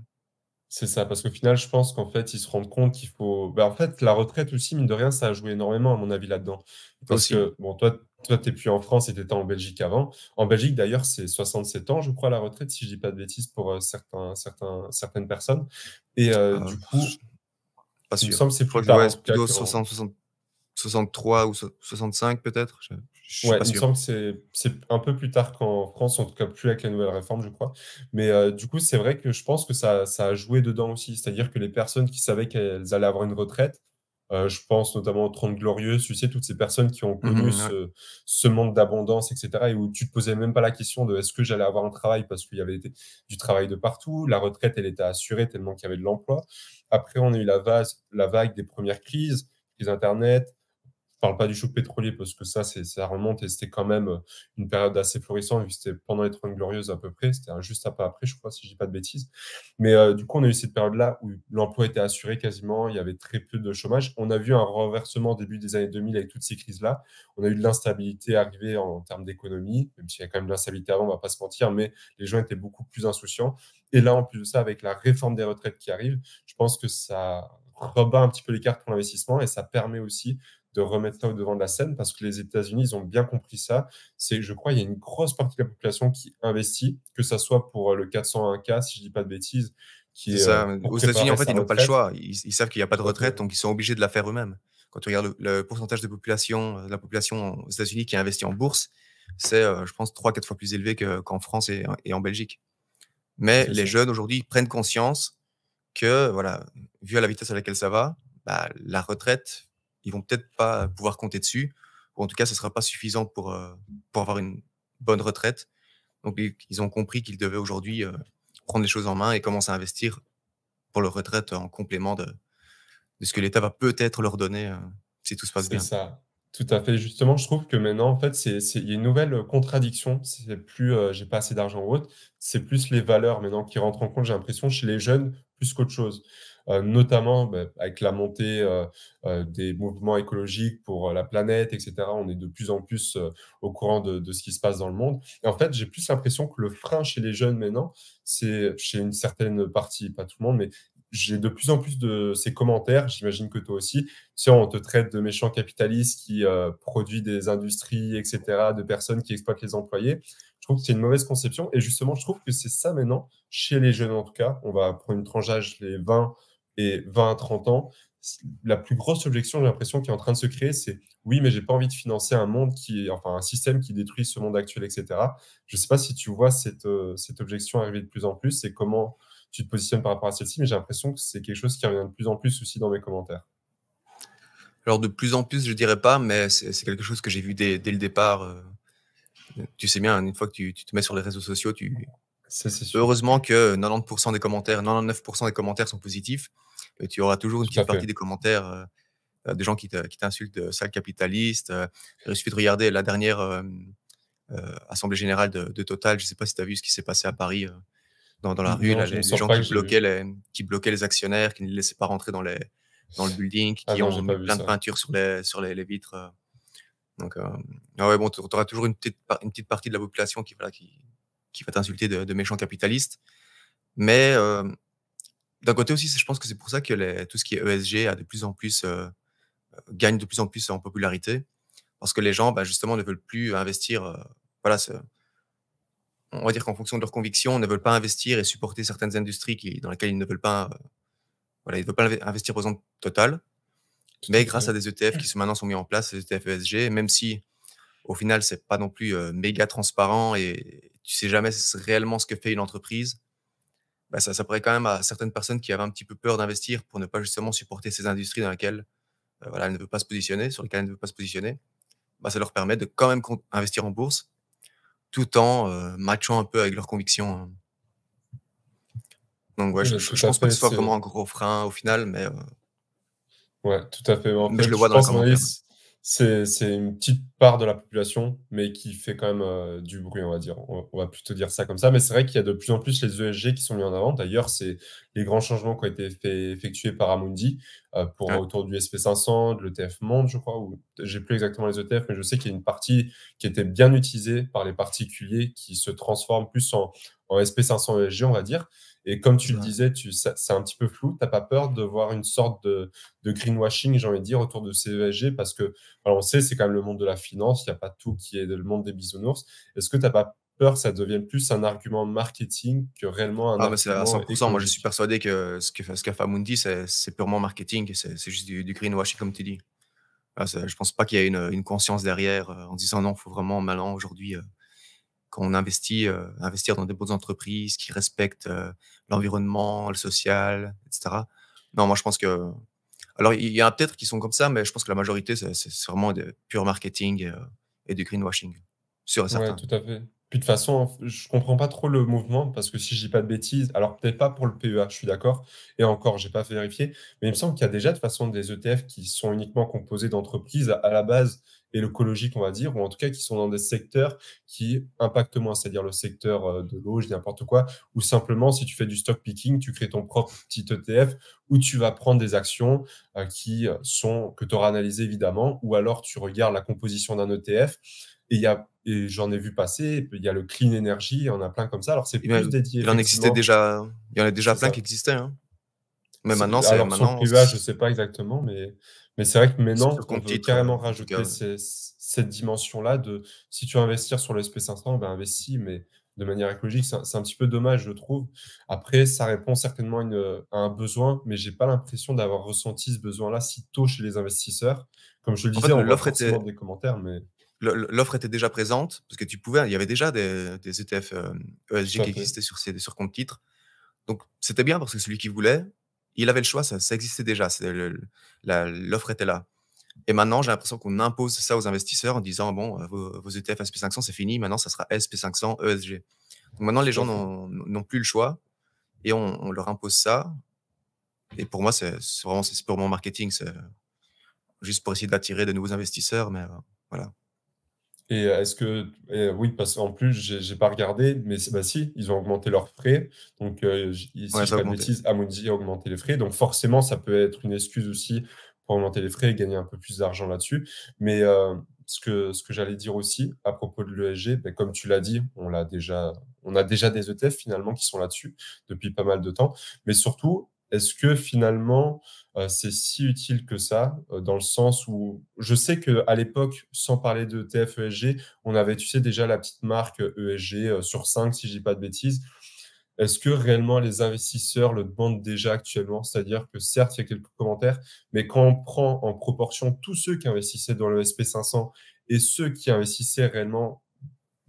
C'est ça, parce qu'au final, je pense qu'en fait, ils se rendent compte qu'il faut. Bah, en fait, la retraite aussi, mine de rien, ça a joué énormément, à mon avis, là-dedans. Parce que, bon, toi, toi, tu n'es plus en France et tu étais en Belgique avant. En Belgique, d'ailleurs, c'est 67 ans, je crois, la retraite, si je ne dis pas de bêtises, pour euh, certains, certaines personnes. Et euh, ah, du coup, pas il me semble que c'est plus tard. 60, 60, 63 ou 65 peut-être. Ouais, il me semble que c'est un peu plus tard qu'en France, en tout cas plus avec la nouvelle réforme, je crois. Mais euh, du coup, c'est vrai que je pense que ça, ça a joué dedans aussi. C'est-à-dire que les personnes qui savaient qu'elles allaient avoir une retraite, euh, je pense notamment aux 30 Glorieuses, tu sais, toutes ces personnes qui ont mmh, connu mmh, ce, monde manque d'abondance, etc. Et où tu te posais même pas la question de est-ce que j'allais avoir un travail parce qu'il y avait du travail de partout, la retraite, elle était assurée tellement qu'il y avait de l'emploi. Après, on a eu la, la vague des premières crises, les Internet, parle pas du choc pétrolier parce que ça, ça remonte et c'était quand même euh, une période assez florissante. C'était pendant les Trente Glorieuses à peu près. C'était juste un peu après, je crois, si je dis pas de bêtises. Mais euh, du coup, on a eu cette période-là où l'emploi était assuré quasiment. Il y avait très peu de chômage. On a vu un renversement début des années 2000 avec toutes ces crises-là. On a eu de l'instabilité arrivée en, termes d'économie, même s'il y a quand même de l'instabilité avant, on va pas se mentir, mais les gens étaient beaucoup plus insouciants. Et là, en plus de ça, avec la réforme des retraites qui arrive, je pense que ça rebat un petit peu les cartes pour l'investissement et ça permet aussi de remettre ça au devant de la scène parce que les États-Unis, ils ont bien compris ça. C'est, je crois, il y a une grosse partie de la population qui investit, que ce soit pour euh, le 401K, si je dis pas de bêtises. Qui euh, Aux États-Unis, en fait, ils n'ont pas le choix. Ils, savent qu'il n'y a pas de retraite, donc ils sont obligés de la faire eux-mêmes. Quand tu regardes le, pourcentage de population, euh, la population aux États-Unis qui investit en bourse, c'est, je pense, trois quatre fois plus élevé qu'en France et, en Belgique. Mais les jeunes aujourd'hui prennent conscience que, voilà, vu à la vitesse à laquelle ça va, bah, la retraite, ils vont peut-être pas pouvoir compter dessus, ou en tout cas, ce sera pas suffisant pour, euh, pour avoir une bonne retraite. Donc, ils ont compris qu'ils devaient aujourd'hui euh, prendre les choses en main et commencer à investir pour leur retraite en complément de, de ce que l'État va peut-être leur donner euh, si tout se passe bien. C'est ça. Tout à fait. Justement, je trouve que maintenant, en fait, il y a une nouvelle contradiction. C'est plus je j'ai pas assez d'argent ou autre. C'est plus les valeurs maintenant qui rentrent en compte, j'ai l'impression, chez les jeunes, plus qu'autre chose. Euh, notamment bah, avec la montée euh, euh, des mouvements écologiques pour la planète, etc. On est de plus en plus au courant de, ce qui se passe dans le monde. Et en fait, j'ai plus l'impression que le frein chez les jeunes maintenant, c'est chez une certaine partie, pas tout le monde, mais j'ai de plus en plus de ces commentaires, j'imagine que toi aussi, si on te traite de méchants capitalistes qui produit des industries, etc., de personnes qui exploitent les employés. Je trouve que c'est une mauvaise conception. Et justement, je trouve que c'est ça maintenant, chez les jeunes en tout cas, on va prendre une tranche les 20, et 20 à 30 ans, la plus grosse objection, j'ai l'impression, qui est en train de se créer, c'est oui, mais j'ai pas envie de financer un monde qui, enfin, un système qui détruit ce monde actuel, etc. Je sais pas si tu vois cette, euh, cette objection arriver de plus en plus et comment tu te positionnes par rapport à celle-ci, mais j'ai l'impression que c'est quelque chose qui revient de plus en plus aussi dans mes commentaires. Alors, de plus en plus, je dirais pas, mais c'est quelque chose que j'ai vu dès, dès, le départ. Euh, tu sais bien, une fois que tu, tu, te mets sur les réseaux sociaux, tu. Heureusement que 90% euh, des commentaires, 99% des commentaires sont positifs tu auras toujours une petite partie des commentaires euh, euh, des de gens qui t'insultent, sale capitaliste. Euh, il suffit de regarder la dernière Assemblée générale de, Total. Je ne sais pas si tu as vu ce qui s'est passé à Paris. Dans, dans, la rue, là, les, gens qui, bloquaient les, qui bloquaient les actionnaires, qui ne les laissaient pas rentrer dans, les, dans le building, ah qui ont mis ont plein de peintures sur les, sur les, vitres. Donc, ah ouais, bon, tu auras toujours une petite, une petite partie de la population qui, voilà, qui, qui va t'insulter de, de, méchants capitalistes. Mais d'un côté aussi, je pense que c'est pour ça que tout ce qui est ESG a de plus en plus, euh, euh, gagne de plus en plus en popularité, parce que les gens, bah, justement, ne veulent plus investir. Euh, voilà voilà, on va dire qu'en fonction de leurs convictions, ne veulent pas investir et supporter certaines industries qui, dans lesquelles ils ne veulent pas, voilà, ils veulent pas investir au exemple total. Mais grâce à des ETF qui sont maintenant sont mis en place, les ETF ESG, même si au final c'est pas non plus méga transparent et tu sais jamais réellement ce que fait une entreprise bah, ça, ça quand même à certaines personnes qui avaient un petit peu peur d'investir pour ne pas justement supporter ces industries dans lesquelles euh, voilà, ne veut pas se positionner, sur lesquelles elle ne veut pas se positionner. Bah, ça leur permet de quand même investir en bourse tout en euh, matchant un peu avec leurs convictions. Hein. Donc, ouais, je, je, pense pas que ce soit vraiment un gros frein au final, mais. Euh tout à fait. mais je le vois dans les commentaires. C'est une petite part de la population, mais qui fait quand même euh, du bruit, on va dire. On, va plutôt dire ça comme ça. Mais c'est vrai qu'il y a de plus en plus les ESG qui sont mis en avant. D'ailleurs, c'est les grands changements qui ont été effectués par Amundi euh, pour ah. autour du SP500, de l'ETF Monde, je crois. Ou j'ai plus exactement les ETF, mais je sais qu'il y a une partie qui était bien utilisée par les particuliers qui se transforme plus en, en SP500ESG, on va dire. Et comme tu le disais, c'est un petit peu flou. Tu n'as pas peur de voir une sorte de, greenwashing, j'ai envie de dire, autour de ces ESG Parce que, on sait, c'est quand même le monde de la finance. Il n'y a pas tout qui est le monde des bisounours. Est-ce que tu n'as pas peur que ça devienne plus un argument marketing que réellement un ah, argument bah, c'est à 100%. Moi, je suis persuadé que ce qu'a ce qu fait c'est purement marketing. C'est juste du, greenwashing, comme tu dis. je ne pense pas qu'il y ait une, conscience derrière euh, en disant non, il faut vraiment maintenant aujourd'hui euh, quand on investit, euh, investir dans des bonnes entreprises qui respectent euh, l'environnement, le social, etc. Non, moi je pense que. Alors il y en a peut-être qui sont comme ça, mais je pense que la majorité c'est vraiment du pur marketing euh, et, du greenwashing. Sûr et certain. tout à fait. Puis de toute façon, je ne comprends pas trop le mouvement parce que si je dis pas de bêtises, alors peut-être pas pour le PEA, je suis d'accord, et encore, je n'ai pas vérifié, mais il me semble qu'il y a déjà de toute façon des ETF qui sont uniquement composés d'entreprises à la base et l'écologique, on va dire, ou en tout cas qui sont dans des secteurs qui impactent moins, c'est-à-dire le secteur euh, de l'eau, je dis n'importe quoi, ou simplement si tu fais du stock picking, tu crées ton propre petit ETF où tu vas prendre des actions euh, qui euh, sont que tu auras analysées évidemment, ou alors tu regardes la composition d'un ETF. Et il y j'en ai vu passer. Il y a le clean energy, il y en a plein comme ça. Alors c'est eh ben, plus il dédié. Il en existait déjà, il y en a déjà plein qui existaient. Hein. Mais maintenant, c'est maintenant. Sur le privé, je sais pas exactement, mais mais c'est vrai que maintenant, on peut carrément rajouter cette dimension-là de si tu veux investir sur le SP500, ben investis, mais de manière écologique. C'est un, petit peu dommage, je trouve. Après, ça répond certainement à un besoin, mais j'ai pas l'impression d'avoir ressenti ce besoin-là si tôt chez les investisseurs. Comme je le disais, on l'offre était des commentaires, mais l'offre était déjà présente parce que tu pouvais, il y avait déjà des, ETF e ESG euh, e qui existaient sur ces sur compte titres. Donc c'était bien parce que celui qui voulait, il avait le choix, ça, existait déjà, l'offre était là. Et maintenant, j'ai l'impression qu'on impose ça aux investisseurs en disant bon, euh, vos, ETF SP500, c'est fini, maintenant, ça sera SP500, ESG. maintenant, les gens n'ont plus le choix et on, leur impose ça. Et pour moi, c'est vraiment c'est purement marketing, c'est juste pour essayer d'attirer de nouveaux investisseurs, mais euh, voilà. Et euh, est-ce que, oui, parce qu'en plus, j'ai pas regardé, mais bah si, ils ont augmenté leurs frais. Donc, euh, si je pas Amundi a augmenté les frais. Donc, forcément, ça peut être une excuse aussi pour augmenter les frais et gagner un peu plus d'argent là-dessus. Mais euh, ce que, ce que j'allais dire aussi à propos de l'ESG, ben bah, comme tu l'as dit, on, l'a déjà, on a déjà des ETF finalement qui sont là-dessus depuis pas mal de temps. Mais surtout, est-ce que finalement euh, c'est si utile que ça, euh, dans le sens où je sais que à l'époque, sans parler de TFESG, on avait, tu sais, déjà la petite marque ESG euh, e sur 5, si je pas de bêtises. Est-ce que réellement les investisseurs le demandent déjà actuellement C'est-à-dire que certes, il y a quelques commentaires, mais quand on prend en proportion tous ceux qui investissaient dans le SP500 et ceux qui investissaient réellement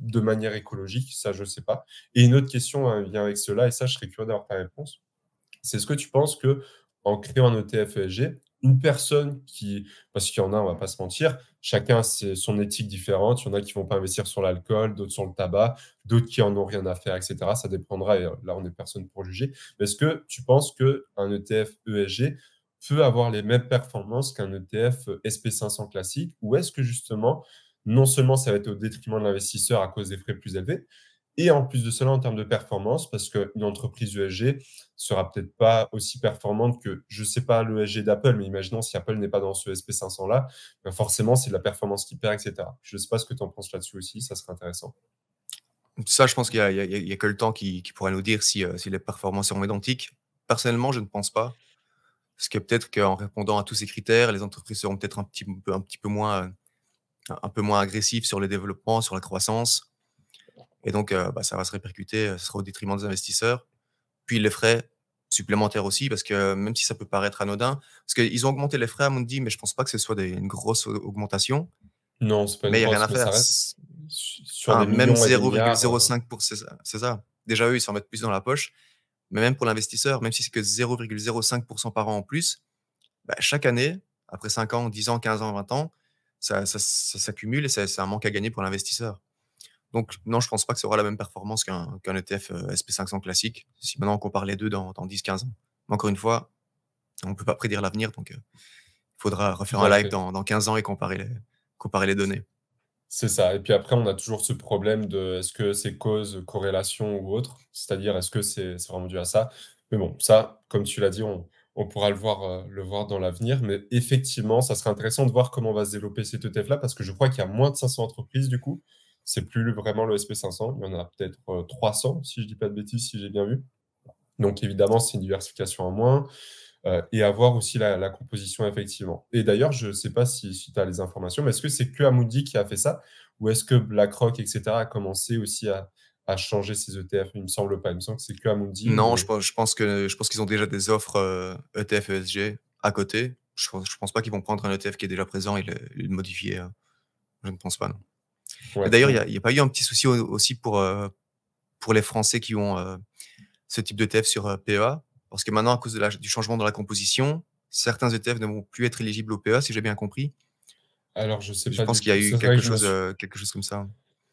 de manière écologique, ça, je sais pas. Et une autre question hein, vient avec cela, et ça, je serais curieux d'avoir ta réponse. C'est ce que tu penses que en créant un ETF ESG, une personne qui, parce qu'il y en a, on va pas se mentir, chacun a son éthique différente. Il y en a qui vont pas investir sur l'alcool, d'autres sur le tabac, d'autres qui en ont rien à faire, etc. Ça dépendra. Et là, on est personne pour juger. est-ce que tu penses que un ETF ESG peut avoir les mêmes performances qu'un ETF SP500 classique, ou est-ce que justement, non seulement ça va être au détriment de l'investisseur à cause des frais plus élevés, et en plus de cela, en termes de performance, parce qu'une entreprise ESG sera peut-être pas aussi performante que, je ne sais pas, l'ESG d'Apple, mais imaginons si Apple n'est pas dans ce e SP500-là, ben forcément, c'est de la performance qui perd, etc. Je ne sais pas ce que tu en penses là-dessus aussi, ça serait intéressant. Ça, je pense qu'il n'y a, que le temps qui, qui pourrait nous dire si, euh, si les performances seront identiques. Personnellement, je ne pense pas. Parce que peut-être qu'en répondant à tous ces critères, les entreprises seront peut-être un petit, un petit peu moins, euh, un peu moins agressives sur le développement, sur la croissance. Et donc, euh, bah, ça va se répercuter, euh, ce sera au détriment des investisseurs. Puis les frais supplémentaires aussi, parce que euh, même si ça peut paraître anodin, parce qu'ils ont augmenté les frais à Mundi, mais je pense pas que ce soit une grosse augmentation. Non, c'est pas une Mais il n'y a rien à faire. même 0,05 pour c'est ça. Déjà, eux, ils s'en mettent plus dans la poche. Mais même pour l'investisseur, même si c'est que 0,05% par an en plus, bah, chaque année, après 5 ans, 10 ans, 15 ans, 20 ans, ça s'accumule et c'est un manque à gagner pour l'investisseur. Donc, non, je pense pas que ça aura la même performance qu'un ETF euh, SP500 classique, si maintenant on compare les deux dans, dans 10-15 ans. encore une fois, on ne peut pas prédire l'avenir, donc euh, il faudra refaire un live dans, 15 ans et comparer les, comparer les données. C'est ça. Et puis après, on a toujours ce problème de est-ce que c'est cause, corrélation ou autre C'est-à-dire, est-ce que c'est vraiment dû à ça Mais bon, ça, comme tu l'as dit, on, pourra le voir, euh, le voir dans l'avenir. Mais effectivement, ça serait intéressant de voir comment va se développer cet ETF-là parce que je crois qu'il y a moins de 500 entreprises du coup c'est plus vraiment le SP500. Il y en a peut-être 300, euh, si je ne dis pas de bêtises, si j'ai bien vu. Donc évidemment, c'est une diversification en moins. Euh, et avoir aussi la, composition effectivement. Et d'ailleurs, je ne sais pas si, tu as les informations, mais est-ce que c'est que Amundi qui a fait ça ou est-ce que BlackRock, etc., a commencé aussi à, changer ses ETF Il me semble pas. Il me semble que c'est que Amundi. Non, je, pense que je pense qu'ils ont déjà des offres ETF euh, e ESG e à côté. Je ne pense pas qu'ils vont prendre un ETF qui est déjà présent et le, modifier. Hein. je ne pense pas. Non. D'ailleurs, il n'y a, pas eu un petit souci aussi pour, euh, pour les Français qui ont euh, ce type d'ETF sur euh, PEA Parce que maintenant, à cause du changement dans la composition, certains ETF ne vont plus être éligibles au PEA, si j'ai bien compris. Alors, je sais pas. Je pense qu'il y a eu quelque chose, quelque chose comme ça.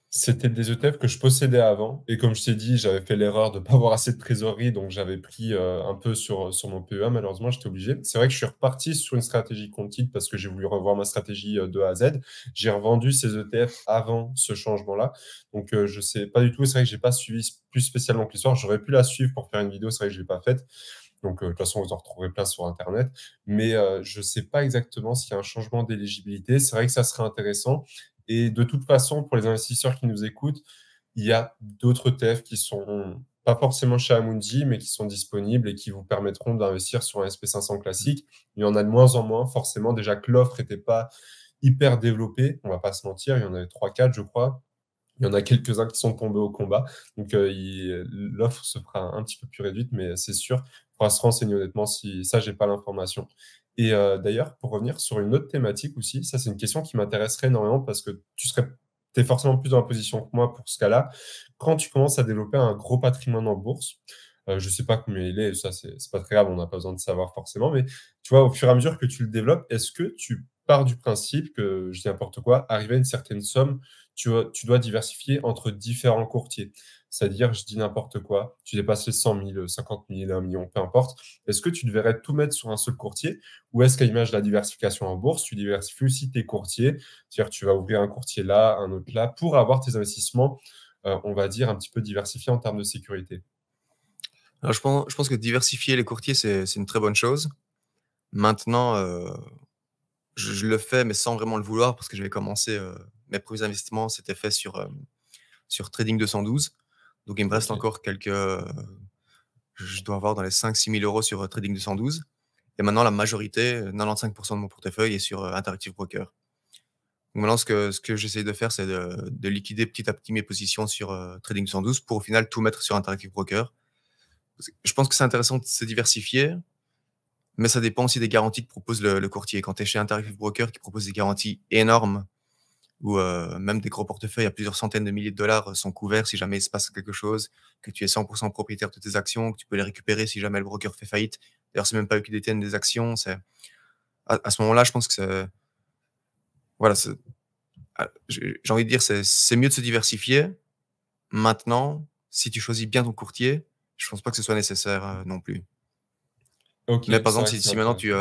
C'était des ETF que je possédais avant. Et comme je t'ai dit, j'avais fait l'erreur de ne pas avoir assez de trésorerie, donc j'avais pris euh, un peu sur, sur mon PEA. Malheureusement, j'étais obligé. C'est vrai que je suis reparti sur une stratégie compte parce que j'ai voulu revoir ma stratégie euh, de A à Z. J'ai revendu ces ETF avant ce changement-là. Donc, euh, je ne sais pas du tout. C'est vrai que je n'ai pas suivi plus spécialement que l'histoire. J'aurais pu la suivre pour faire une vidéo. C'est vrai que je ne l'ai pas faite. Donc, de toute façon, vous en retrouverez plein sur Internet. Mais je ne sais pas exactement s'il y a un changement d'éligibilité. C'est vrai que ça serait intéressant. Et de toute façon, pour les investisseurs qui nous écoutent, il y a d'autres TF qui sont pas forcément chez Amundi, mais qui sont disponibles et qui vous permettront d'investir sur un SP500 classique. Il y en a de moins en moins, forcément. Déjà que l'offre n'était pas hyper développée, on va pas se mentir. Il y en avait 3-4, je crois. Il y en a quelques-uns qui sont tombés au combat. Donc, euh, l'offre se fera un, petit peu plus réduite, mais c'est sûr. Il faudra se renseigner honnêtement si ça, j'ai pas l'information. Et euh, d'ailleurs, pour revenir sur une autre thématique aussi, ça c'est une question qui m'intéresserait énormément parce que tu serais es forcément plus dans la position que moi pour ce cas-là. Quand tu commences à développer un gros patrimoine en bourse, euh, je ne sais pas combien il est, ça c'est pas très grave, on n'a pas besoin de savoir forcément, mais tu vois, au fur et à mesure que tu le développes, est-ce que tu pars du principe que, je dis n'importe quoi, arriver à une certaine somme, tu, tu dois diversifier entre différents courtiers c'est-à-dire, je dis n'importe quoi, tu dépasses les 100 000, 50 000, 1 million, peu importe. Est-ce que tu devrais tout mettre sur un seul courtier ou est-ce qu'à l'image de la diversification en bourse, tu diversifies aussi tes courtiers C'est-à-dire, tu vas ouvrir un courtier là, un autre là, pour avoir tes investissements, euh, on va dire, un petit peu diversifiés en termes de sécurité je pense, que diversifier les courtiers, c'est une très bonne chose. Maintenant, euh, je, le fais, mais sans vraiment le vouloir, parce que j'avais commencé, euh, mes premiers investissements, c'était fait sur, sur Trading 212. Donc il me reste encore quelques. Euh, je dois avoir dans les 5-6 000 euros sur euh, Trading 212. Et maintenant, la majorité, 95% euh, de mon portefeuille est sur Interactive Broker. Donc maintenant, ce que, j'essaie de faire, c'est de, liquider petit à petit mes positions sur Trading 212 pour au final tout mettre sur Interactive Broker. Je pense que c'est intéressant de se diversifier, mais ça dépend aussi des garanties que propose le courtier. Quand tu es chez Interactive Broker qui propose des garanties énormes ou euh, même des gros portefeuilles à plusieurs centaines de milliers de dollars euh, sont couverts si jamais il se passe quelque chose, que tu es 100% propriétaire de tes actions, que tu peux les récupérer si jamais le broker fait faillite. D'ailleurs, c'est même pas eux qui détiennent des actions. C'est... À, ce moment-là, je pense que c'est... Voilà, ah, j'ai envie de dire, c'est, c'est mieux de se diversifier. Maintenant, si tu choisis bien ton courtier, je pense pas que ce soit nécessaire euh, non plus. Okay, Mais par exemple, si, maintenant tu,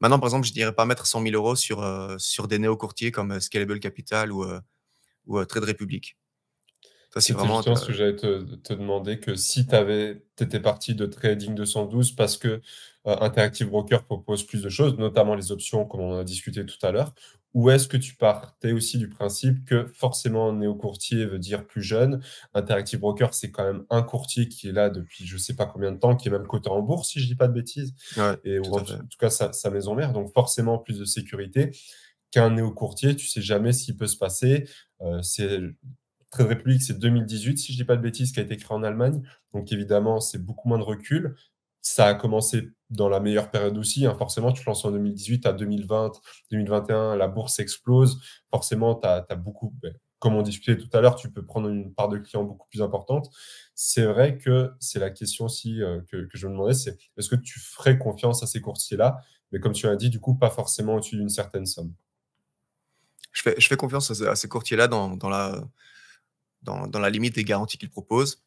Maintenant, par exemple, je dirais pas mettre 100 000 euros euh, sur, des néo-courtiers comme euh, Scalable Capital ou, euh, Trade Republic. Ça, c'est vraiment. ce que j'allais te, demander que si tu étais parti de Trading 212 parce que Interactive Broker propose plus de choses, notamment les options, comme on a discuté tout à l'heure, ou est-ce que tu partais aussi du principe que forcément un néo-courtier veut dire plus jeune Interactive Broker, c'est quand même un courtier qui est là depuis je ne sais pas combien de temps, qui est même coté en bourse, si je ne dis pas de bêtises, et en, tout cas sa, maison mère, donc forcément plus de sécurité qu'un néo-courtier, tu sais jamais ce qui peut se passer. Euh, c'est très république c'est 2018, si je ne dis pas de bêtises, qui a été créé en Allemagne. Donc évidemment, c'est beaucoup moins de recul ça a commencé dans la meilleure période aussi. Hein. Forcément, tu lances en 2018 à 2020, 2021, la bourse explose. Forcément, tu as, beaucoup, ben, comme on discutait tout à l'heure, tu peux prendre une part de clients beaucoup plus importante. C'est vrai que c'est la question aussi euh, que, je me demandais, est-ce que tu ferais confiance à ces courtiers-là Mais comme tu l'as dit, du coup, pas forcément au-dessus d'une certaine somme. Je fais, confiance à, ces courtiers-là dans, la, dans, dans la limite des garanties qu'ils proposent.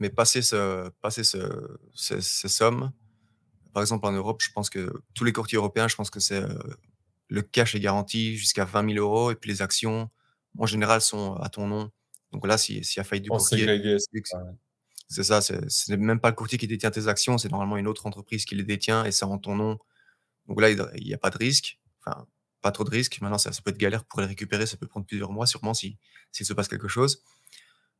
Mais passer, ce, passer ce, ces, sommes, par exemple en Europe, je pense que tous les courtiers européens, je pense que c'est euh, le cash est garanti jusqu'à 20 000 euros et puis les actions en général sont à ton nom. Donc là, s'il si y a faillite du courtier, c'est ça, ce n'est même pas le courtier qui détient tes actions, c'est normalement une autre entreprise qui les détient et ça rend ton nom. Donc là, il n'y a pas de risque, enfin, pas trop de risque. Maintenant, ça, peut être galère pour les récupérer, ça peut prendre plusieurs mois sûrement s'il si, s'il se passe quelque chose.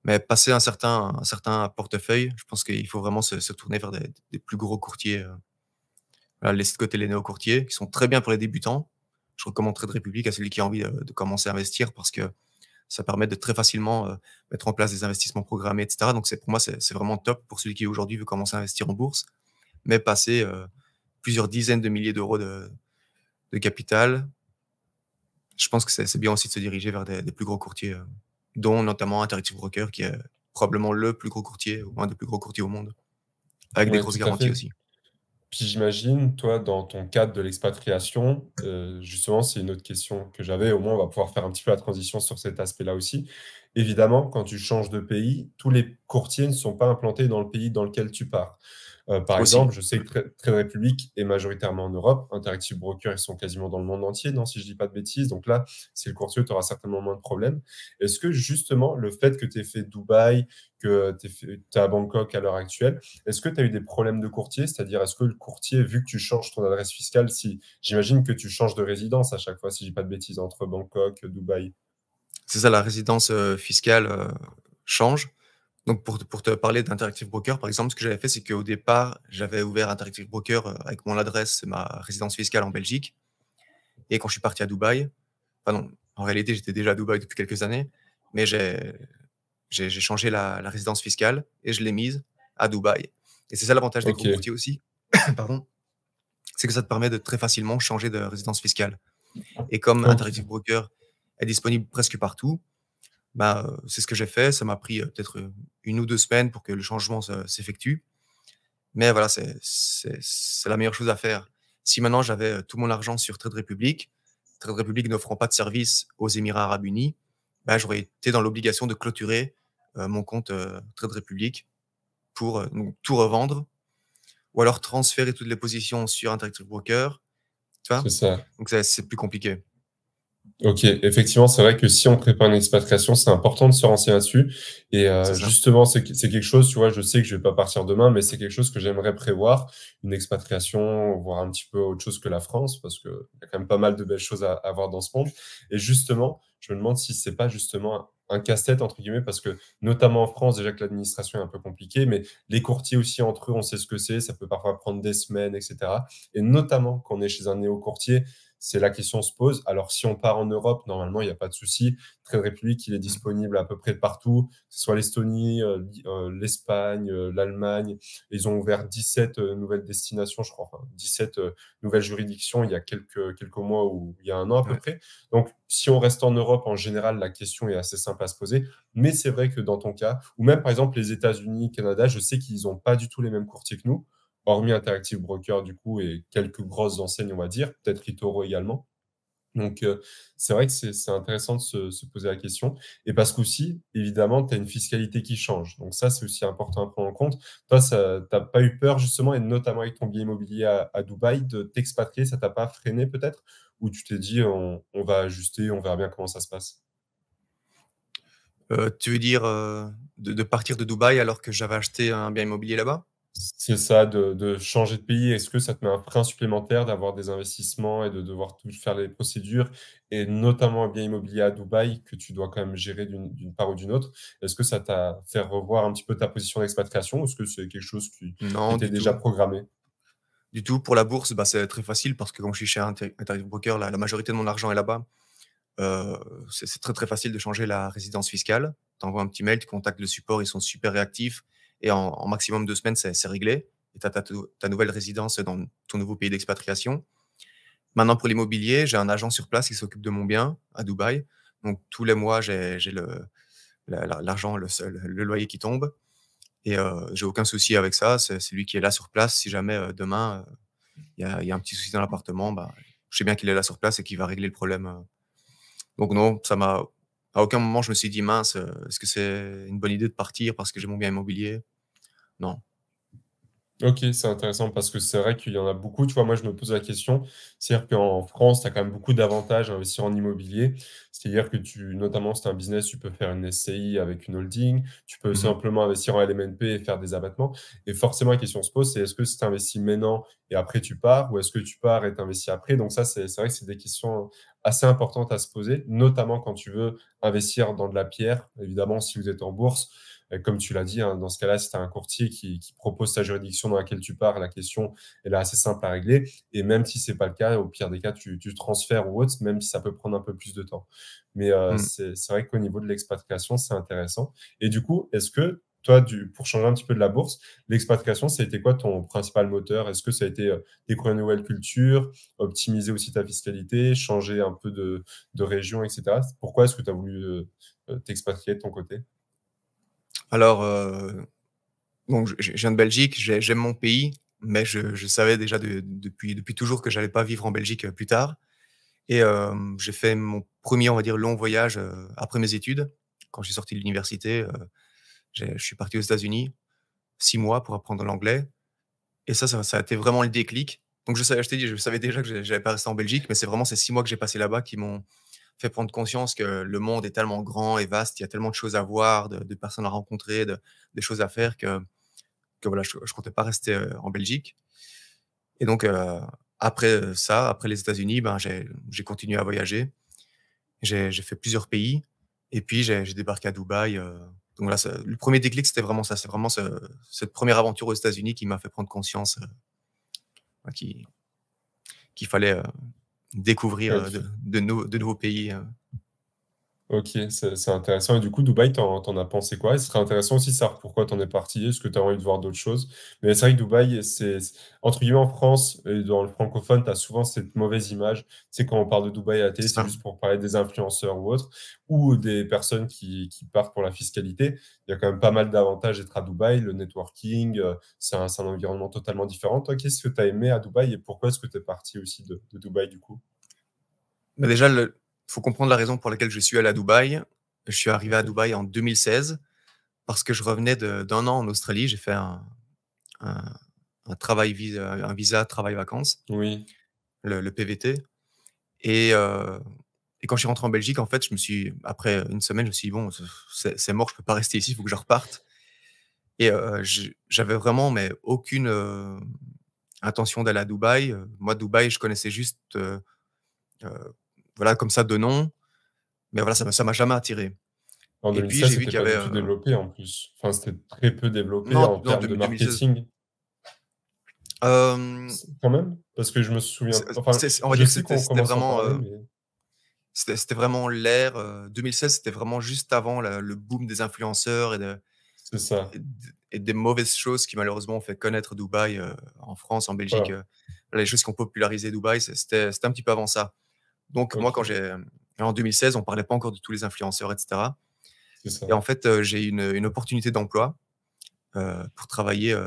Mais passer un certain, un certain portefeuille, je pense qu'il faut vraiment se, tourner vers des, plus gros courtiers. Euh, voilà, de côté les néo-courtiers, qui sont très bien pour les débutants. Je recommande de République à celui qui a envie de, commencer à investir parce que ça permet de très facilement euh, mettre en place des investissements programmés, etc. Donc pour moi, c'est vraiment top pour celui qui aujourd'hui veut commencer à investir en bourse, mais passer euh, plusieurs dizaines de milliers d'euros de, capital. Je pense que c'est bien aussi de se diriger vers des, plus gros courtiers dont notamment Interactive Broker, qui est probablement le plus gros courtier, ou moins des plus gros courtiers au monde, avec des grosses garanties aussi. Puis j'imagine, toi, dans ton cadre de l'expatriation, euh, justement, c'est une autre question que j'avais, au moins on va pouvoir faire un petit peu la transition sur cet aspect-là aussi. Évidemment, quand tu changes de pays, tous les courtiers ne sont pas implantés dans le pays dans lequel tu pars. Euh, par exemple, je sais que Trade Republic est majoritairement en Europe. Interactive Broker, ils sont quasiment dans le monde entier, non, si je dis pas de bêtises. Donc là, si le courtier, tu auras certainement moins de problèmes. Est-ce que justement, le fait que tu aies fait Dubaï, que tu es, à Bangkok à l'heure actuelle, est-ce que tu as eu des problèmes de courtier C'est-à-dire, est-ce que le courtier, vu que tu changes ton adresse fiscale, si j'imagine que tu changes de résidence à chaque fois, si je dis pas de bêtises, entre Bangkok, Dubaï C'est ça, la résidence euh, fiscale euh, change. Donc, pour, te parler d'Interactive Broker, par exemple, ce que j'avais fait, c'est qu'au départ, j'avais ouvert Interactive Broker euh, avec mon adresse ma résidence fiscale en Belgique. Et quand je suis parti à Dubaï, en réalité, j'étais déjà à Dubaï depuis quelques années, mais j'ai changé la, résidence fiscale et je l'ai mise à Dubaï. Et c'est ça l'avantage des gros aussi, pardon, c'est que ça te permet de très facilement changer de résidence fiscale. Et comme Interactive Broker est disponible presque partout, bah, euh, c'est ce que j'ai fait. Ça m'a pris euh, peut-être une ou deux semaines pour que le changement s'effectue. Mais voilà, c'est la meilleure chose à faire. Si maintenant j'avais euh, tout mon argent sur Trade Republic, Trade Republic n'offrant pas de service aux Émirats Arabes Unis, bah, j'aurais été dans l'obligation de clôturer euh, mon compte euh, Trade Republic pour tout revendre ou alors transférer toutes les positions sur Interactive Broker. ça. Donc c'est plus compliqué. Ok, effectivement, c'est vrai que si on prépare une expatriation, c'est important de se renseigner là-dessus. Et euh, justement, c'est quelque chose, tu vois, je sais que je vais pas partir demain, mais c'est quelque chose que j'aimerais prévoir, une expatriation, voir un petit peu autre chose que la France, parce qu'il y a quand même pas mal de belles choses à, à voir dans ce monde. Et justement, je me demande si c'est pas justement un casse-tête, entre guillemets, parce que notamment en France, déjà que l'administration est un peu compliquée, mais les courtiers aussi entre eux, on sait ce que c'est, ça peut parfois prendre des semaines, etc. Et notamment quand on est chez un néo-courtier, c'est la question se pose. Alors, si on part en Europe, normalement, il n'y a pas de souci. Très République, il est disponible à peu près partout, que ce soit l'Estonie, euh, euh, l'Espagne, euh, l'Allemagne. Ils ont ouvert 17 nouvelles destinations, je crois, 17 nouvelles juridictions il y a quelques, mois ou il y a un an à peu près. Donc, si on reste en Europe, en général, la question est assez simple à se poser. Mais c'est vrai que dans ton cas, ou même par exemple les États-Unis, Canada, je sais qu'ils n'ont pas du tout les mêmes courtiers que nous, hormis Interactive Broker du coup et quelques grosses enseignes, on va dire, peut-être Ritoro également. Donc, euh, c'est vrai que c'est intéressant de se, poser la question. Et parce qu'aussi, évidemment, tu as une fiscalité qui change. Donc, ça, c'est aussi important à prendre en compte. Toi, tu n'as pas eu peur, justement, et notamment avec ton billet immobilier à, Dubaï, de t'expatrier. Ça t'a pas freiné, peut-être où tu t'es dit on, va ajuster, on verra bien comment ça se passe euh, Tu veux dire euh, de, partir de Dubaï alors que j'avais acheté un bien immobilier là-bas C'est ça, de, changer de pays. Est-ce que ça te met un frein supplémentaire d'avoir des investissements et de devoir tout, faire les procédures et notamment un bien immobilier à Dubaï que tu dois quand même gérer d'une part ou d'une autre Est-ce que ça t'a fait revoir un petit peu ta position d'expatriation ou est-ce que c'est quelque chose qui, était déjà programmé du tout, pour la bourse, bah, c'est très facile parce que quand je suis chez Interactive Broker, la, majorité de mon argent est là-bas. Euh, c'est très très facile de changer la résidence fiscale. Tu envoies un petit mail, tu contactes le support, ils sont super réactifs et en, maximum deux semaines, c'est réglé. Et tu as, ta, nouvelle résidence dans ton nouveau pays d'expatriation. Maintenant, pour l'immobilier, j'ai un agent sur place qui s'occupe de mon bien à Dubaï. Donc tous les mois, j'ai l'argent, le, le, loyer qui tombe. Et euh, j'ai aucun souci avec ça. C'est lui qui est là sur place. Si jamais euh, demain, euh, il y, a un petit souci dans l'appartement, bah, je sais bien qu'il est là sur place et qu'il va régler le problème. Donc non, ça m'a à aucun moment je me suis dit mince, est-ce que c'est une bonne idée de partir parce que j'ai mon bien immobilier Non, Ok, c'est intéressant parce que c'est vrai qu'il y en a beaucoup. Tu vois, moi, je me pose la question. C'est-à-dire qu'en France, tu as quand même beaucoup d'avantages à investir en immobilier. C'est-à-dire que tu, notamment, si tu un business, tu peux faire une SCI avec une holding. Tu peux mmh simplement investir en LMNP et faire des abattements. Et forcément, la question se pose, c'est est-ce que tu investis maintenant et après tu pars ou est-ce que tu pars et investis après? Donc ça, c'est vrai que c'est des questions assez importantes à se poser, notamment quand tu veux investir dans de la pierre. Évidemment, si vous êtes en bourse, euh, comme tu l'as dit, hein, dans ce cas-là, si tu as un courtier qui, propose ta juridiction dans laquelle tu pars, la question est assez simple à régler. Et même si c'est pas le cas, au pire des cas, tu, tu, transfères ou autre, même si ça peut prendre un peu plus de temps. Mais euh, mm. c'est vrai qu'au niveau de l'expatriation, c'est intéressant. Et du coup, est-ce que toi, du, pour changer un petit peu de la bourse, l'expatriation, ça a été quoi ton principal moteur Est-ce que ça a été euh, découvrir une nouvelle culture, optimiser aussi ta fiscalité, changer un peu de, de région, etc. Pourquoi est-ce que tu as voulu t'expatrier de ton côté alors, donc, euh, je, viens de Belgique, j'aime mon pays, mais je, savais déjà depuis, depuis toujours que j'allais pas vivre en Belgique euh, plus tard. Et euh, j'ai fait mon premier, on va dire, long voyage après mes études. Quand j'ai sorti de l'université, je suis parti aux États-Unis, six mois pour apprendre l'anglais. Et ça, ça, a été vraiment le déclic. Donc, je, savais, je je savais déjà que j'allais pas rester en Belgique, mais c'est vraiment ces six mois que j'ai passé là-bas qui m'ont fait prendre conscience que le monde est tellement grand et vaste, il y a tellement de choses à voir, de, personnes à rencontrer, de, des choses à faire que, que voilà, je ne comptais pas rester euh, en Belgique. Et donc, euh, après euh, ça, après les États-Unis, ben, j'ai continué à voyager. J'ai fait plusieurs pays. Et puis, j'ai débarqué à Dubaï. donc là, le premier déclic, c'était vraiment ça. C'est vraiment cette première aventure aux États-Unis qui m'a fait prendre conscience ben, qu'il fallait, découvrir euh, de, de, de, nouveaux pays euh. Ok, c'est intéressant. Et du coup, Dubaï, t'en en as pensé quoi? ce serait intéressant aussi de savoir pourquoi t'en es parti, est-ce que t'as envie de voir d'autres choses? Mais c'est vrai que Dubaï, c'est, entre guillemets, en France et dans le francophone, t'as souvent cette mauvaise image. C'est quand on parle de Dubaï à la télé, C'est juste pour parler des influenceurs ou autres, ou des personnes qui, qui partent pour la fiscalité. Il y a quand même pas mal d'avantages d'être à Dubaï, le networking, euh, c'est un, un environnement totalement différent. Toi, qu'est-ce que t'as aimé à Dubaï et pourquoi est-ce que t'es parti aussi de, Dubaï du coup? Mais bah, déjà, le faut comprendre la raison pour laquelle je suis allé à Dubaï. Je suis arrivé à Dubaï en 2016 parce que je revenais d'un an en Australie. J'ai fait un, travail visa, un visa travail vacances, oui. le, PVT. Euh, et, quand je suis rentré en Belgique, en fait, je me suis après une semaine, je me suis dit bon, c'est mort, je peux pas rester ici, il faut que je reparte. Et euh, j'avais vraiment mais aucune euh, intention d'aller à Dubaï. Moi, Dubaï, je connaissais juste voilà, comme ça de nom. Mais voilà, ça ne m'a jamais attiré. En 2016, c'était pas avait, du tout euh, développé en plus. Enfin, c'était très peu développé en termes de marketing. Euh, quand même Parce que je me souviens. Enfin, on c'était vraiment. Euh, c'était vraiment l'ère. 2016, c'était vraiment juste avant le boom des influenceurs et, de, Et, des mauvaises choses qui malheureusement ont fait connaître Dubaï en France, en Belgique. les choses qui ont popularisé Dubaï, c'était un petit peu avant ça. Donc, moi, quand j'ai. Euh, en 2016, on ne parlait pas encore de tous les influenceurs, etc. Et en fait, euh, j'ai une, une opportunité d'emploi euh, pour travailler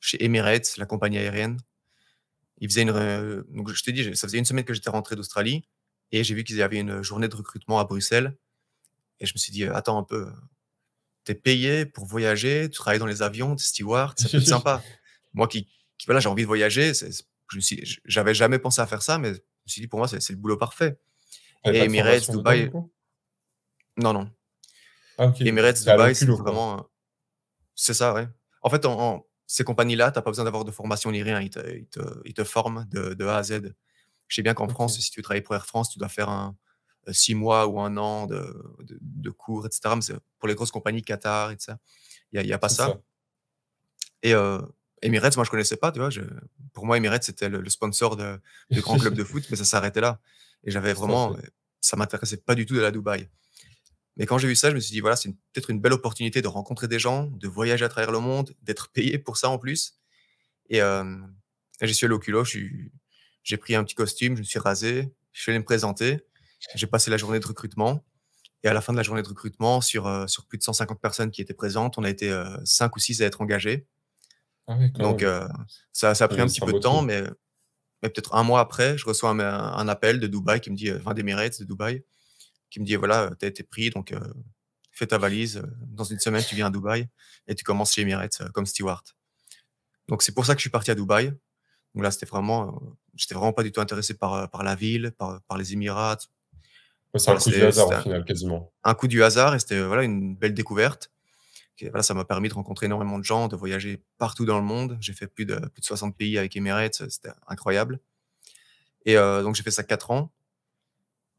chez Emirates, la compagnie aérienne. Il faisait une, donc je te dis, ça faisait une semaine que j'étais rentré d'Australie et j'ai vu qu'ils avaient une journée de recrutement à Bruxelles. Et je me suis dit, attends un peu, tu es payé pour voyager, tu travailles dans les avions, es steward, c'est sympa. Moi qui, voilà, j'ai envie de voyager, je me j'avais jamais pensé à faire ça, mais me suis dit, pour moi, c'est le boulot parfait. Et Emirates, Dubaï. non, non. Ah, Emirates, Dubaï, c'est vraiment. Euh, c'est ça, ouais. En fait, ces compagnies-là, tu n'as pas besoin d'avoir de formation ni rien. Ils te, ils forment de, A à Z. Je sais bien qu'en France, si tu travailles pour Air France, tu dois faire un, euh, six mois ou un an de, cours, etc. Mais pour les grosses compagnies, Qatar, etc., il n'y a, y a, pas ça. Et euh, Emirates, moi, je connaissais pas, tu vois. Je... Pour moi, Emirates, c'était le, sponsor de, grand club de foot, mais ça s'arrêtait là. Et j'avais vraiment, euh, ça m'intéressait pas du tout de la Dubaï. Mais quand j'ai vu ça, je me suis dit, voilà, c'est peut-être une belle opportunité de rencontrer des gens, de voyager à travers le monde, d'être payé pour ça en plus. Et euh, j'ai j'y suis allé au culot, j'ai pris un petit costume, je me suis rasé, je suis allé me présenter, j'ai passé la journée de recrutement. Et à la fin de la journée de recrutement, sur, euh, sur plus de 150 personnes qui étaient présentes, on a été 5 ou 6 à être engagés. Ah donc euh, ça, ça, a pris un petit peu de temps, mais, mais peut-être un mois après, je reçois un, appel de Dubaï qui me dit, euh, enfin d'Emirates de Dubaï, qui me dit voilà, euh, t'as été pris, donc fais ta valise. Dans une semaine, tu viens à Dubaï et tu commences chez Emirates comme steward. Donc c'est pour ça que je suis parti à Dubaï. Donc là, c'était vraiment, j'étais vraiment pas du tout intéressé par, par la ville, par, par les Émirats. c'est un coup du hasard au final, quasiment. Un coup du hasard et c'était voilà une belle découverte. Euh, voilà, ça m'a permis de rencontrer énormément de gens, de voyager partout dans le monde. J'ai fait plus de, plus de 60 pays avec Emirates, euh, c'était incroyable. Et euh, donc j'ai fait ça 4 ans.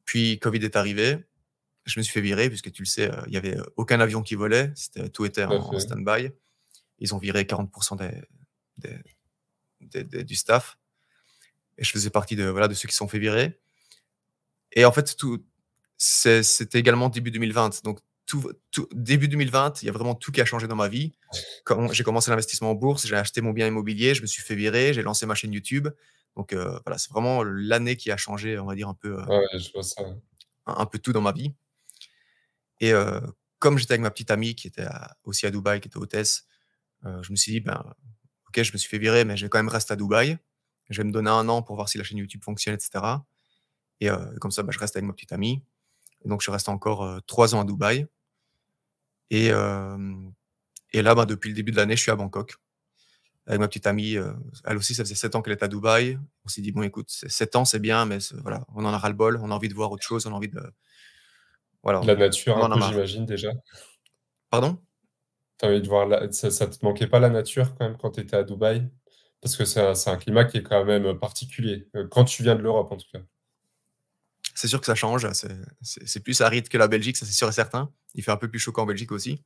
Puis Covid est arrivé, je me suis fait virer, puisque tu le sais, il y n'y avait aucun avion qui volait, tout était en, stand-by. Ils ont viré 40% des, des, du staff. Et je faisais partie de, voilà, de ceux qui se sont fait virer. Et en fait, tout, c'était également début 2020. Donc, tout, début 2020, il y a vraiment tout qui a changé dans ma vie. j'ai commencé l'investissement en bourse, j'ai acheté mon bien immobilier, je me suis fait virer, j'ai lancé ma chaîne YouTube. Donc euh, voilà, c'est vraiment l'année qui a changé, on va dire un peu, euh, Un, peu tout dans ma vie. Et euh, comme j'étais avec ma petite amie qui était aussi à Dubaï, qui était hôtesse, je me suis dit, ben, ok, je me suis fait virer, mais je vais quand même rester à Dubaï. Je vais me donner un an pour voir si la chaîne YouTube fonctionne, etc. Et comme ça, ben, je reste avec ma petite amie. donc je reste encore trois ans à Dubaï. Et, là, ben, depuis le début de l'année, je suis à Bangkok avec ma petite amie. elle aussi, ça faisait sept ans qu'elle était à Dubaï. On s'est dit, bon, écoute, 7 ans, c'est bien, mais voilà, on en a ras-le-bol, on a envie de voir autre chose, on a envie de. Voilà, la nature, j'imagine déjà. Pardon T'as envie de voir ça, ça, te manquait pas la nature quand même quand tu étais à Dubaï Parce que c'est un, climat qui est quand même euh, particulier, euh, quand tu viens de l'Europe en tout cas c'est sûr que ça change. C'est plus aride que la Belgique, ça c'est sûr et certain. Il fait un peu plus chaud qu'en Belgique aussi.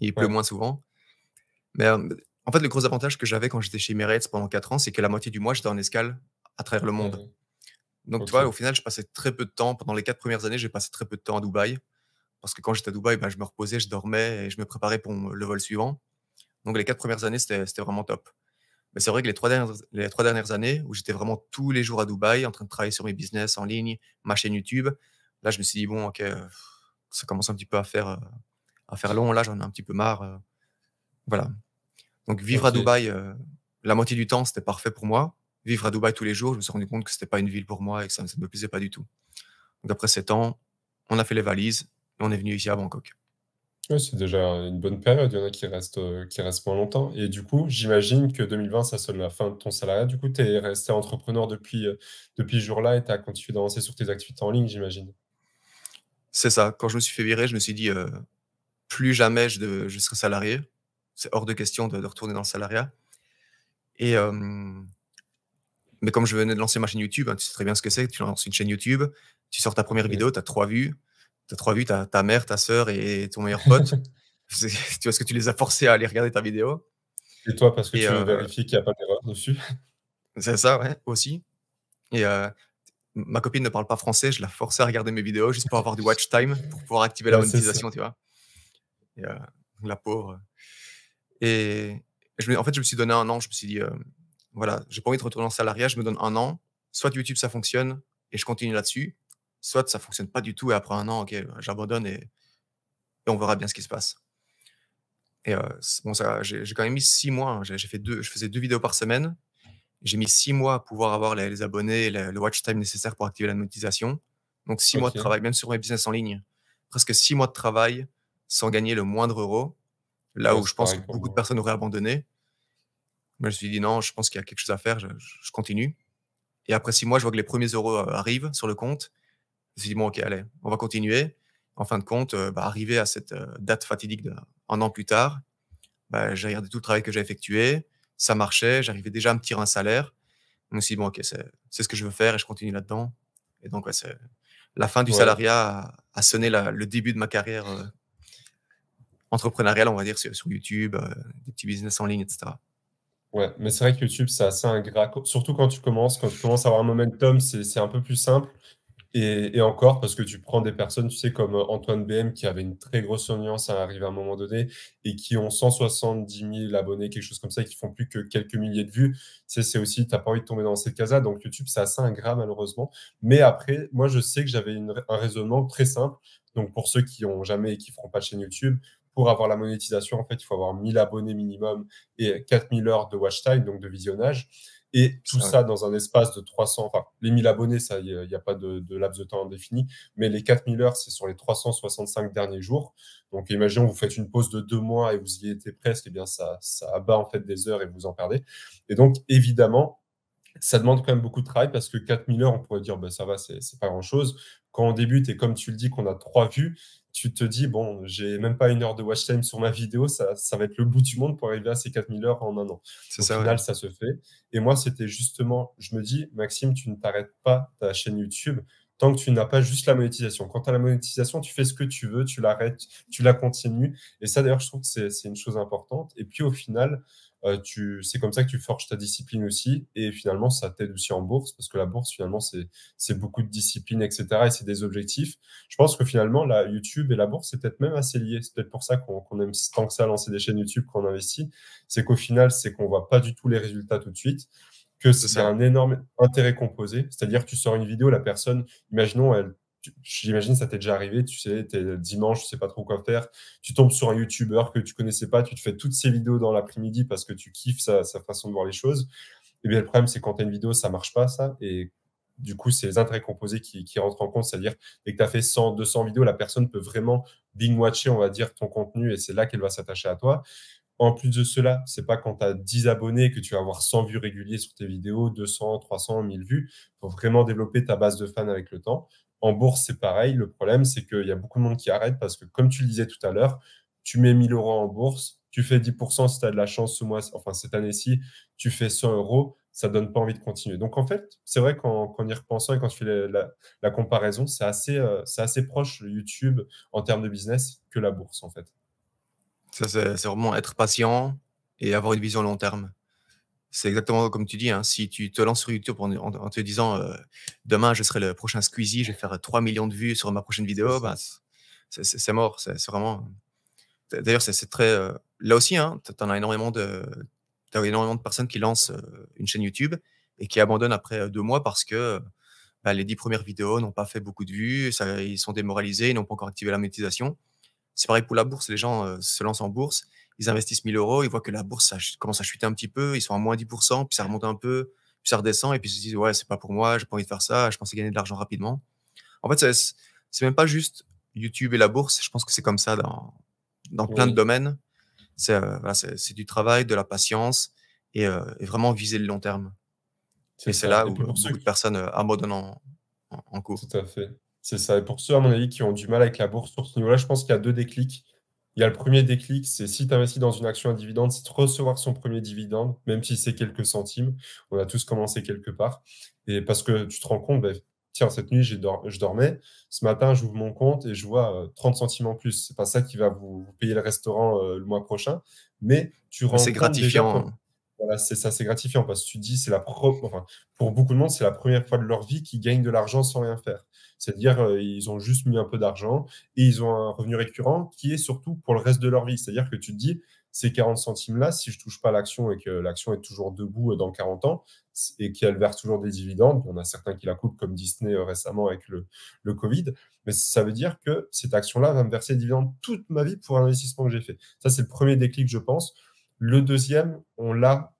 Il pleut moins souvent. Mais euh, en fait, le gros avantage que j'avais quand j'étais chez Emirates pendant 4 ans, c'est que la moitié du mois, j'étais en escale à travers le monde. Mmh. Donc, tu vois, au final, je passais très peu de temps. Pendant les 4 premières années, j'ai passé très peu de temps à Dubaï. Parce que quand j'étais à Dubaï, ben, je me reposais, je dormais et je me préparais pour le vol suivant. Donc, les 4 premières années, c'était vraiment top. Mais c'est vrai que les trois, dernières, années où j'étais vraiment tous les jours à Dubaï en train de travailler sur mes business en ligne, ma chaîne YouTube, là, je me suis dit, bon, ok, ça commence un petit peu à faire, euh, à faire long. Là, j'en ai un petit peu marre. Euh, voilà. Donc, vivre à Dubaï, euh, la moitié du temps, c'était parfait pour moi. Vivre à Dubaï tous les jours, je me suis rendu compte que ce n'était pas une ville pour moi et que ça ne me plaisait pas du tout. Donc, après sept ans, on a fait les valises et on est venu ici à Bangkok ouais, c'est déjà une bonne période. Il y en a qui restent, euh, qui restent moins longtemps. Et du coup, j'imagine que 2020, ça sonne la fin de ton salariat. Du coup, tu es resté entrepreneur depuis, euh, depuis ce jour-là et tu as continué d'avancer sur tes activités en ligne, j'imagine. C'est ça. Quand je me suis fait virer, je me suis dit euh, plus jamais je, je serai salarié. C'est hors de question de, retourner dans le salariat. Et. mais comme je venais de lancer ma chaîne YouTube, hein, tu sais très bien ce que c'est. Tu lances une chaîne YouTube, tu sors ta première vidéo, tu as trois vues, T'as trois vues, ta mère, ta sœur et ton meilleur pote. tu vois, ce que tu les as forcés à aller regarder ta vidéo. Et toi, parce que tu veux vérifier qu'il n'y a pas d'erreur dessus. C'est ça, ouais, aussi. Et euh, ma copine ne parle pas français, je la forçais à regarder mes vidéos juste pour avoir du watch time, pour pouvoir activer la monétisation, tu vois. Et, euh, la pauvre. Et je, en fait, je me suis donné un an, je me suis dit, euh, voilà, j'ai pas envie de retourner en salariat, je me donne un an. Soit YouTube, ça fonctionne et je continue là-dessus, soit ça fonctionne pas du tout et après un an, ok, ben, j'abandonne et, on verra bien ce qui se passe. Et euh, bon, ça, j'ai, quand même mis six mois. Hein. j'ai, fait deux, je faisais deux vidéos par semaine. J'ai mis six mois à pouvoir avoir les, abonnés, le watch time nécessaire pour activer la monétisation. Donc six mois de travail, même sur mes business en ligne, presque six mois de travail sans gagner le moindre euro. Là où je pense que beaucoup de personnes auraient abandonné. Mais je me suis dit non, je pense qu'il y a quelque chose à faire, je, continue. Et après six mois, je vois que les premiers euros euh, arrivent sur le compte me dit, bon, ok, allez, on va continuer. En fin de compte, euh, bah, arrivé à cette euh, date fatidique d'un an plus tard, bah, j'ai regardé tout le travail que j'ai effectué, ça marchait, j'arrivais déjà à me tirer un salaire. Je me suis dit, bon, ok, c'est ce que je veux faire et je continue là-dedans. Et donc, la fin du salariat a, sonné le début de ma carrière euh, entrepreneuriale, on va dire, sur, YouTube, des petits business en ligne, etc. Ouais, mais c'est vrai que YouTube, c'est assez ingrat. Surtout quand tu commences, quand tu commences à avoir un momentum, c'est un peu plus simple. Et, encore, parce que tu prends des personnes, tu sais, comme euh, Antoine BM, qui avait une très grosse audience à arriver à un moment donné, et qui ont 170 000 abonnés, quelque chose comme ça, et qui font plus que quelques milliers de vues. Tu sais, c'est aussi, tu n'as pas envie de tomber dans cette casa. Donc, YouTube, c'est assez ingrat, malheureusement. Mais après, moi, je sais que j'avais un raisonnement très simple. Donc, pour ceux qui ont jamais et qui feront pas de chaîne YouTube, pour avoir la monétisation, en fait, il faut avoir 1000 abonnés minimum et 4000 heures de watch time, donc de visionnage et tout ça dans un espace de 300, enfin, les 1000 abonnés, ça, il n'y a, pas de, laps de temps indéfini, mais les 4000 heures, c'est sur les 365 derniers jours. Donc, imaginez, vous faites une pause de deux mois et vous y étiez presque, et eh bien, ça, ça abat en fait des heures et vous en perdez. Et donc, évidemment, ça demande quand même beaucoup de travail parce que 4000 heures, on pourrait dire, ben, ça va, c'est pas grand chose. Quand on débute et comme tu le dis, qu'on a trois vues, tu te dis, bon, j'ai même pas une heure de watch time sur ma vidéo, ça, ça va être le bout du monde pour arriver à ces 4000 heures en un an. C'est ça, final, ça se fait. Et moi, c'était justement, je me dis, Maxime, tu ne t'arrêtes pas ta chaîne YouTube tant que tu n'as pas juste la monétisation. Quand tu la monétisation, tu fais ce que tu veux, tu l'arrêtes, tu la continues. Et ça, d'ailleurs, je trouve que c'est une chose importante. Et puis, au final, euh, tu, c'est comme ça que tu forges ta discipline aussi. Et finalement, ça t'aide aussi en bourse parce que la bourse, finalement, c'est, c'est beaucoup de discipline, etc. Et c'est des objectifs. Je pense que finalement, la YouTube et la bourse, c'est peut-être même assez lié. C'est peut-être pour ça qu'on, aime tant que ça lancer des chaînes YouTube qu'on investit. C'est qu'au final, c'est qu'on voit pas du tout les résultats tout de suite que c'est un énorme intérêt composé. C'est-à-dire, tu sors une vidéo, la personne, imaginons, elle j'imagine ça t'est déjà arrivé, tu sais, tu es dimanche, tu sais pas trop quoi faire, tu tombes sur un youtubeur que tu connaissais pas, tu te fais toutes ces vidéos dans l'après-midi parce que tu kiffes sa, façon de voir les choses. Et eh bien le problème, c'est quand tu as une vidéo, ça marche pas, ça. Et du coup, c'est les intérêts composés qui, rentrent en compte, c'est-à-dire dès que tu as fait 100, 200 vidéos, la personne peut vraiment bing-watcher, on va dire, ton contenu et c'est là qu'elle va s'attacher à toi. En plus de cela, c'est pas quand tu as 10 abonnés que tu vas avoir 100 vues réguliers sur tes vidéos, 200, 300, 1000 vues. Il faut vraiment développer ta base de fans avec le temps. En bourse, c'est pareil. Le problème, c'est qu'il y a beaucoup de monde qui arrête parce que, comme tu le disais tout à l'heure, tu mets 1000 euros en bourse, tu fais 10% si tu as de la chance ce mois, enfin cette année-ci, tu fais 100 euros, ça ne donne pas envie de continuer. Donc en fait, c'est vrai qu'en y repensant et quand tu fais la, comparaison, c'est assez, euh, c'est assez proche YouTube en termes de business que la bourse en fait. Ça, c'est vraiment être patient et avoir une vision long terme c'est exactement comme tu dis. Hein, si tu te lances sur YouTube en, te disant euh, demain je serai le prochain Squeezie, je vais faire 3 millions de vues sur ma prochaine vidéo, bah, c'est mort. C'est vraiment. D'ailleurs, c'est très. Euh, là aussi, hein, tu as énormément de, énormément de personnes qui lancent euh, une chaîne YouTube et qui abandonnent après deux mois parce que bah, les dix premières vidéos n'ont pas fait beaucoup de vues, ça, ils sont démoralisés, ils n'ont pas encore activé la monétisation. C'est pareil pour la bourse. Les gens se lancent en bourse ils investissent 1000 euros, ils voient que la bourse commence à chuter un petit peu, ils sont à moins 10%, puis ça remonte un peu, puis ça redescend, et puis ils se disent, ouais, c'est pas pour moi, j'ai pas envie de faire ça, je pensais gagner de l'argent rapidement. En fait, c'est même pas juste YouTube et la bourse, je pense que c'est comme ça dans, dans plein de domaines. Euh, c'est du travail, de la patience, et, euh, vraiment viser le long terme. Et c'est là où beaucoup de personnes euh, abandonnent en, cours. Tout à fait. C'est ça. Et pour ceux, à mon avis, qui ont du mal avec la bourse sur ce niveau-là, je pense qu'il y a deux déclics. Il y a le premier déclic, c'est si tu investis dans une action à dividende, c'est recevoir son premier dividende, même si c'est quelques centimes. On a tous commencé quelque part. Et parce que tu te rends compte, ben, tiens, cette nuit, je dormais. Ce matin, j'ouvre mon compte et je vois 30 euh, centimes en plus. C'est pas ça qui va vous, payer le restaurant euh, le mois prochain. Mais tu rends. C'est gratifiant. Voilà, c'est ça, c'est gratifiant parce que tu dis, c'est la propre, enfin, pour beaucoup de monde, c'est la première fois de leur vie qu'ils gagnent de l'argent sans rien faire. C'est-à-dire, euh, ils ont juste mis un peu d'argent et ils ont un revenu récurrent qui est surtout pour le reste de leur vie. C'est-à-dire que tu te dis, ces 40 centimes-là, si je touche pas l'action et que l'action est toujours debout euh, dans 40 ans et qu'elle verse toujours des dividendes, on a certains qui la coupent comme Disney euh, récemment avec le, le Covid, mais ça veut dire que cette action-là va me verser des dividendes toute ma vie pour un investissement que j'ai fait. Ça, c'est le premier déclic, je pense. Le deuxième, on l'a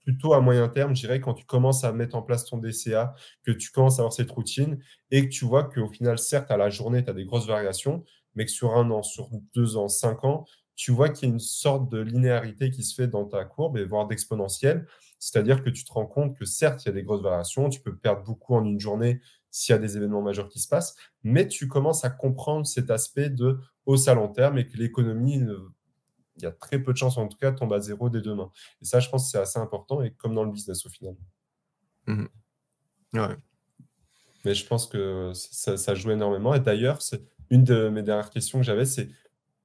plutôt à moyen terme, je dirais, quand tu commences à mettre en place ton DCA, que tu commences à avoir cette routine et que tu vois qu'au final, certes, à la journée, tu as des grosses variations, mais que sur un an, sur deux ans, cinq ans, tu vois qu'il y a une sorte de linéarité qui se fait dans ta courbe, et voire d'exponentielle. C'est-à-dire que tu te rends compte que certes, il y a des grosses variations, tu peux perdre beaucoup en une journée s'il y a des événements majeurs qui se passent, mais tu commences à comprendre cet aspect de hausse à long terme et que l'économie il y a très peu de chances, en tout cas, de tomber à zéro dès demain. Et ça, je pense que c'est assez important, et comme dans le business au final. Mhm. Mais je pense que ça, joue énormément. Et d'ailleurs, c'est une de mes dernières questions que j'avais, c'est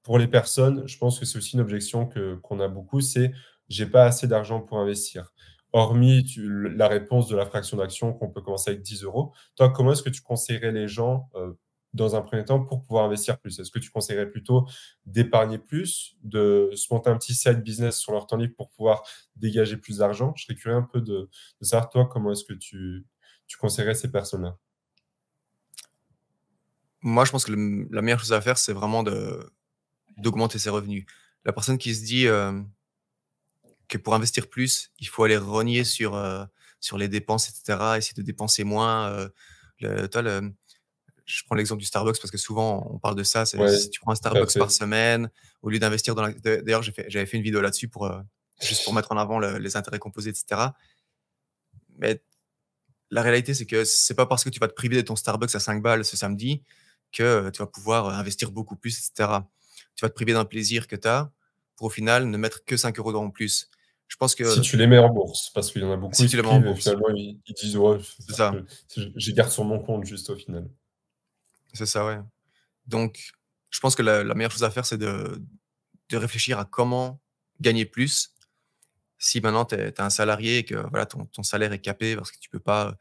pour les personnes, je pense que c'est aussi une objection que, qu'on a beaucoup, c'est j'ai pas assez d'argent pour investir. Hormis la réponse de la fraction d'action qu'on peut commencer avec 10 euros, toi, comment est-ce que tu conseillerais les gens euh, dans un premier temps pour pouvoir investir plus Est-ce que tu conseillerais plutôt d'épargner plus, de se monter un petit side business sur leur temps libre pour pouvoir dégager plus d'argent Je serais curieux un peu de, savoir, toi, comment est-ce que tu, tu conseillerais ces personnes-là Moi, je pense que la meilleure chose à faire, c'est vraiment d'augmenter ses revenus. La personne qui se dit euh, que pour investir plus, il faut aller renier sur, euh, sur les dépenses, etc., essayer de dépenser moins. Euh, toi, je prends l'exemple du Starbucks parce que souvent on parle de ça. si tu prends un Starbucks par semaine, au lieu d'investir dans. La... D'ailleurs, j'avais fait une vidéo là-dessus pour euh, juste pour mettre en avant les intérêts composés, etc. Mais la réalité, c'est que c'est pas parce que tu vas te priver de ton Starbucks à 5 balles ce samedi que euh, tu vas pouvoir euh, investir beaucoup plus, etc. Tu vas te priver d'un plaisir que tu as pour au final ne mettre que 5 euros en plus. Je pense que... Si tu les mets en bourse, parce qu'il y en a beaucoup tu les finalement ils, disent ouais, ça. J'ai garde sur mon compte juste au final. C'est ça, ouais. Donc, je pense que la, meilleure chose à faire, c'est de, réfléchir à comment gagner plus. Si maintenant, tu es, un salarié et que voilà, ton, salaire est capé parce que tu peux pas,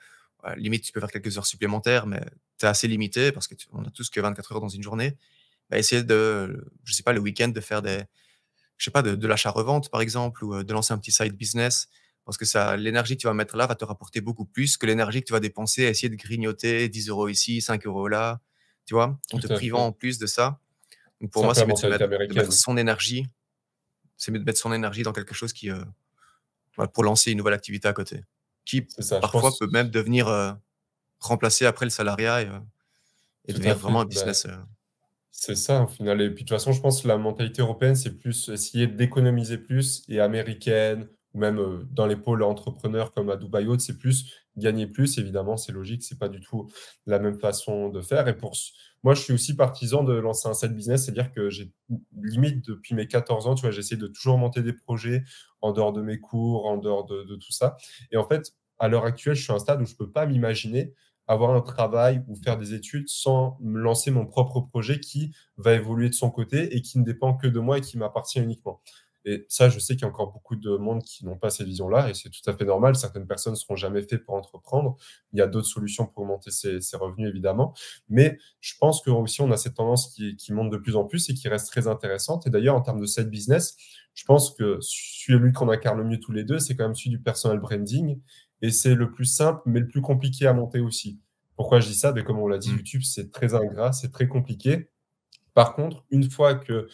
euh, limite, tu peux faire quelques heures supplémentaires, mais tu es assez limité parce qu'on a tous que 24 heures dans une journée. Bah, essayer de, je sais pas, le week-end, de faire des, je sais pas, de, l'achat-revente, par exemple, ou euh, de lancer un petit side business parce que ça, l'énergie que tu vas mettre là va te rapporter beaucoup plus que l'énergie que tu vas dépenser à essayer de grignoter 10 euros ici, 5 euros là tu vois, en te privant en plus de ça. pour moi, c'est mieux de, mettre son énergie, c'est de mettre son énergie dans quelque chose qui, euh, pour lancer une nouvelle activité à côté, qui parfois peut même devenir euh, remplacé après le salariat et, euh, devenir vraiment un bah, business. c'est ça, au final. Et puis de toute façon, je pense que la mentalité européenne, c'est plus essayer d'économiser plus et américaine ou même dans les pôles entrepreneurs comme à Dubaï, c'est plus gagner plus, évidemment, c'est logique, c'est pas du tout la même façon de faire. Et pour moi, je suis aussi partisan de lancer un side business, c'est-à-dire que j'ai limite depuis mes 14 ans, tu vois, j'essaie de toujours monter des projets en dehors de mes cours, en dehors de, tout ça. Et en fait, à l'heure actuelle, je suis à un stade où je peux pas m'imaginer avoir un travail ou faire des études sans me lancer mon propre projet qui va évoluer de son côté et qui ne dépend que de moi et qui m'appartient uniquement. Et ça, je sais qu'il y a encore beaucoup de monde qui n'ont pas ces visions là et c'est tout à fait normal. Certaines personnes ne seront jamais faites pour entreprendre. Il y a d'autres solutions pour augmenter ses, revenus, évidemment. Mais je pense que aussi, on a cette tendance qui, monte de plus en plus et qui reste très intéressante. Et d'ailleurs, en termes de side business, je pense que celui qu'on incarne le mieux tous les deux, c'est quand même celui du personal branding. Et c'est le plus simple, mais le plus compliqué à monter aussi. Pourquoi je dis ça ben, Comme on l'a dit, mmh. YouTube, c'est très ingrat, c'est très compliqué. Par contre, une fois que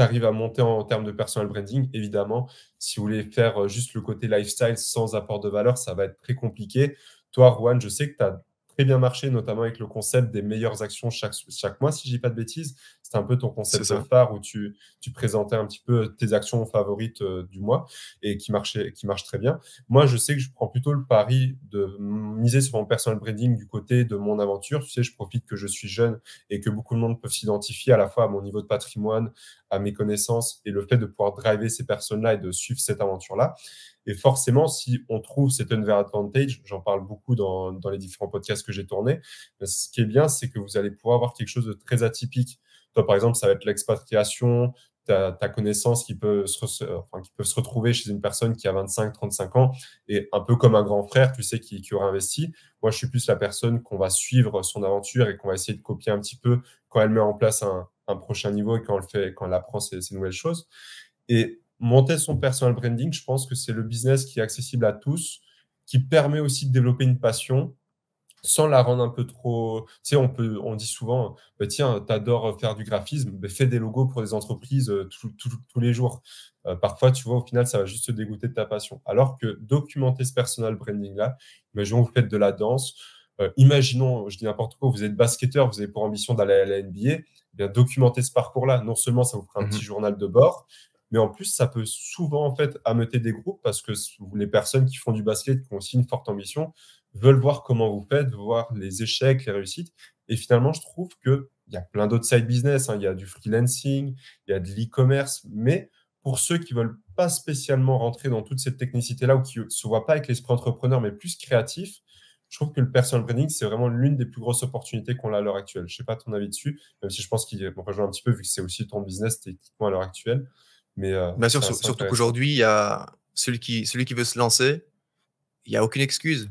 arrive à monter en, termes de personal branding. Évidemment, si vous voulez faire euh, juste le côté lifestyle sans apport de valeur, ça va être très compliqué. Toi, Juan, je sais que tu as très bien marché, notamment avec le concept des meilleures actions chaque, chaque mois, si je dis pas de bêtises. C'est un peu ton concept de phare où tu, tu, présentais un petit peu euh, tes actions favorites euh, du mois et qui, marchait, qui marche très bien. Moi, je sais que je prends plutôt le pari de miser sur mon personal branding du côté de mon aventure. Tu sais, je profite que je suis jeune et que beaucoup de monde peut s'identifier à la fois à mon niveau de patrimoine, à mes connaissances et le fait de pouvoir driver ces personnes-là et de suivre cette aventure-là. Et forcément, si on trouve cet unfair advantage, j'en parle beaucoup dans, dans, les différents podcasts que j'ai tournés, ce qui est bien, c'est que vous allez pouvoir avoir quelque chose de très atypique toi, par exemple, ça va être l'expatriation, ta, connaissance qui peut, se qui peut se retrouver chez une personne qui a 25, 35 ans et un peu comme un grand frère, tu sais, qui, qui aura investi. Moi, je suis plus la personne qu'on va suivre son aventure et qu'on va essayer de copier un petit peu quand elle met en place un, prochain niveau et quand elle, fait, quand elle apprend ces, ces nouvelles choses. Et monter son personal branding, je pense que c'est le business qui est accessible à tous, qui permet aussi de développer une passion sans la rendre un peu trop. Tu sais, on, peut, on dit souvent, bah, tiens, tiens, adores faire du graphisme, bah, fais des logos pour des entreprises euh, tous les jours. Euh, parfois, tu vois, au final, ça va juste te dégoûter de ta passion. Alors que documenter ce personnel branding-là, imaginons vous faites de la danse, euh, imaginons, je dis n'importe quoi, vous êtes basketteur, vous avez pour ambition d'aller à la NBA, eh bien, documenter ce parcours-là, non seulement ça vous fera un mmh petit journal de bord, mais en plus, ça peut souvent en fait ameuter des groupes parce que les personnes qui font du basket, qui ont aussi une forte ambition, veulent voir comment vous faites, voir les échecs, les réussites. Et finalement, je trouve qu'il y a plein d'autres side business. Hein. Il y a du freelancing, il y a de l'e-commerce. Mais pour ceux qui veulent pas spécialement rentrer dans toute cette technicité-là ou qui ne se voient pas avec l'esprit entrepreneur, mais plus créatif, je trouve que le personal branding, c'est vraiment l'une des plus grosses opportunités qu'on a à l'heure actuelle. Je ne sais pas ton avis dessus, même si je pense qu'il en rejoint un petit peu, vu que c'est aussi ton business techniquement à l'heure actuelle. Mais, euh, Bien sûr, surtout qu'aujourd'hui, il y a celui qui, celui qui veut se lancer, il n'y a aucune excuse.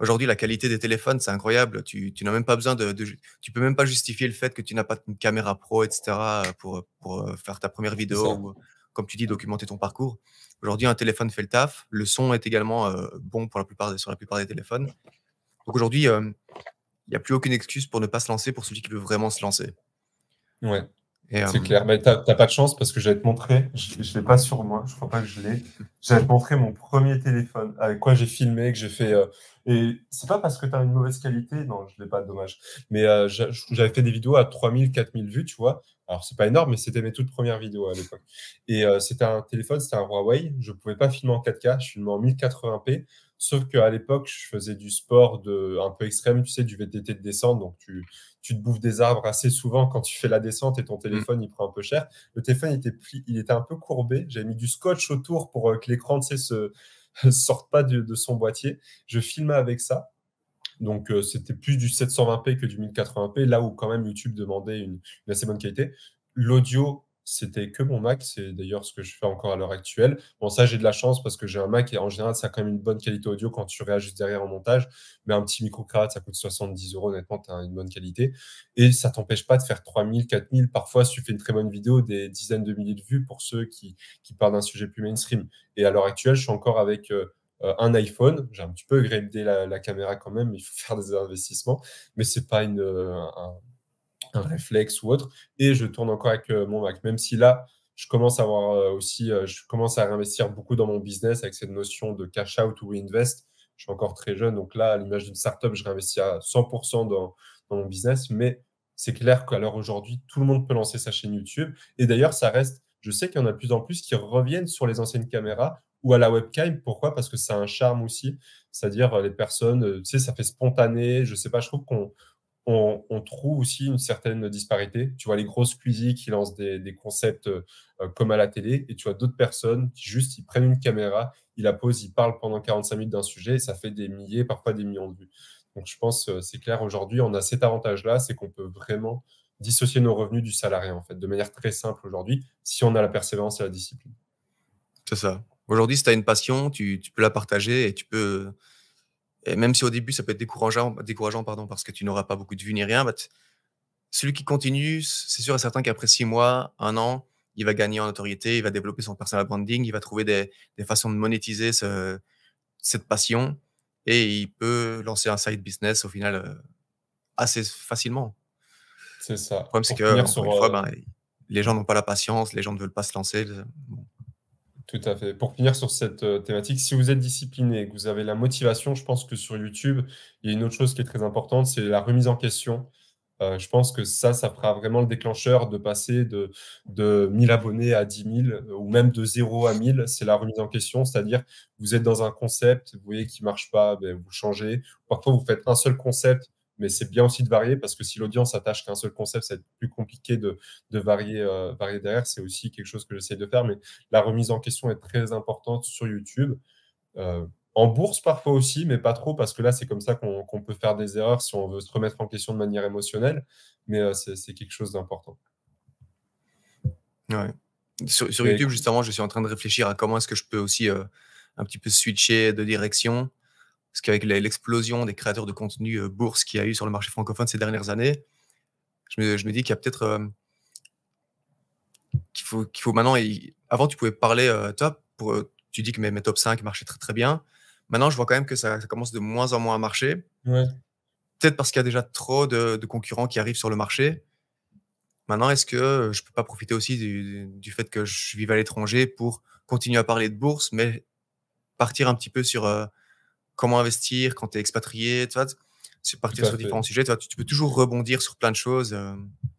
Aujourd'hui, la qualité des téléphones, c'est incroyable. Tu, n'as même pas besoin de, Tu peux même pas justifier le fait que tu n'as pas une caméra pro, etc., pour, pour euh, faire ta première vidéo ou, comme tu dis, documenter ton parcours. Aujourd'hui, un téléphone fait le taf. Le son est également euh, bon pour la plupart, sur la plupart des téléphones. Donc aujourd'hui, euh, il n'y a plus aucune excuse pour ne pas se lancer pour celui qui veut vraiment se lancer. Ouais. C'est euh, clair, mais t'as pas de chance parce que j'allais te montrer, je, je l'ai pas sur moi, je crois pas que je l'ai. J'allais te montrer mon premier téléphone avec quoi j'ai filmé, que j'ai fait. Euh, et c'est pas parce que t'as une mauvaise qualité, non, je l'ai pas, dommage. Mais euh, j'avais fait des vidéos à 3000, 4000 vues, tu vois. Alors c'est pas énorme, mais c'était mes toutes premières vidéos à l'époque. Et c'était un téléphone, c'était un Huawei, je pouvais pas filmer en 4K, je filmais en 1080p. Sauf qu'à l'époque, je faisais du sport de, un peu extrême, tu sais, du VTT de descente. Donc, tu, tu te bouffes des arbres assez souvent quand tu fais la descente et ton mm. téléphone, il prend un peu cher. Le téléphone, il était, il était un peu courbé. J'avais mis du scotch autour pour euh, que l'écran, ne se, sorte pas de, son boîtier. Je filmais avec ça. Donc, euh, c'était plus du 720p que du 1080p, là où quand même YouTube demandait une assez bonne qualité. L'audio, c'était que mon Mac. C'est d'ailleurs ce que je fais encore à l'heure actuelle. Bon, ça, j'ai de la chance parce que j'ai un Mac et en général, ça a quand même une bonne qualité audio quand tu réajustes derrière en montage. Mais un petit micro cravate, ça coûte 70 euros. Honnêtement, tu as une bonne qualité. Et ça t'empêche pas de faire 3000, 4000. Parfois, si tu fais une très bonne vidéo, des dizaines de milliers de vues pour ceux qui, parlent d'un sujet plus mainstream. Et à l'heure actuelle, je suis encore avec. Euh, euh, un iPhone, j'ai un petit peu gradé la, caméra quand même, mais il faut faire des investissements, mais c'est pas une, euh, un réflexe ou autre. Et je tourne encore avec euh, mon Mac, même si là, je commence à avoir euh, aussi, euh, je commence à réinvestir beaucoup dans mon business avec cette notion de cash out ou invest. Je suis encore très jeune, donc là, à l'image d'une startup, je réinvestis à 100% dans, mon business. Mais c'est clair qu'à l'heure aujourd'hui, tout le monde peut lancer sa chaîne YouTube. Et d'ailleurs, ça reste, je sais qu'il y en a de plus en plus qui reviennent sur les anciennes caméras ou à la webcam. Pourquoi Parce que ça a un charme aussi. C'est-à-dire, les personnes, tu sais, ça fait spontané. Je sais pas, je trouve qu'on on, trouve aussi une certaine disparité. Tu vois les grosses cuisines qui lancent des, concepts euh, comme à la télé, et tu vois d'autres personnes qui juste ils prennent une caméra, ils la posent, ils parlent pendant 45 minutes d'un sujet, et ça fait des milliers, parfois des millions de vues. Donc je pense euh, c'est clair aujourd'hui, on a cet avantage-là, c'est qu'on peut vraiment dissocier nos revenus du salarié en fait, de manière très simple aujourd'hui, si on a la persévérance et la discipline. C'est ça. Aujourd'hui, si tu as une passion, tu peux la partager et tu peux et même si au début, ça peut être décourageant, décourageant pardon, parce que tu n'auras pas beaucoup de vues ni rien, celui qui continue, c'est sûr et certain qu'après six mois, un an, il va gagner en notoriété, il va développer son personal branding, il va trouver des, des façons de monétiser ce, cette passion et il peut lancer un side business au final euh, assez facilement. C'est ça. Le problème, c'est que, euh, ben, les gens n'ont pas la patience, les gens ne veulent pas se lancer. Euh, tout à fait. Pour finir sur cette euh, thématique, si vous êtes discipliné, que vous avez la motivation, je pense que sur YouTube, il y a une autre chose qui est très importante, c'est la remise en question. Euh, je pense que ça, ça fera vraiment le déclencheur de passer de, de 1000 abonnés à 10 000 euh, ou même de 0 à 1000. C'est la remise en question, c'est-à-dire vous êtes dans un concept, vous voyez qu'il ne marche pas, ben, vous changez. Parfois, vous faites un seul concept, mais c'est bien aussi de varier parce que si l'audience attache qu'un seul concept, ça va être plus compliqué de, varier, euh, varier derrière. C'est aussi quelque chose que j'essaie de faire, mais la remise en question est très importante sur YouTube. Euh, en bourse parfois aussi, mais pas trop, parce que là, c'est comme ça qu'on peut faire des erreurs si on veut se remettre en question de manière émotionnelle, mais euh, c'est quelque chose d'important. Ouais. Sur, YouTube, justement, je suis en train de réfléchir à comment est-ce que je peux aussi un petit peu switcher de direction parce qu'avec l'explosion des créateurs de contenu euh, bourse qu'il y a eu sur le marché francophone ces dernières années, je me, dis qu'il y a peut-être euh, qu'il faut, faut maintenant. avant, tu pouvais parler euh, top. Pour, tu dis que mes, top 5 marchaient très très bien. Maintenant, je vois quand même que ça, commence de moins en moins à marcher. Peut-être parce qu'il y a déjà trop de, concurrents qui arrivent sur le marché. Maintenant, est-ce que je peux pas profiter aussi du, du fait que je vive à l'étranger pour continuer à parler de bourse, mais partir un petit peu sur, comment investir quand tu es expatrié, tu vois, c'est partir sur différents sujets, tu, peux toujours rebondir sur plein de choses. Euh.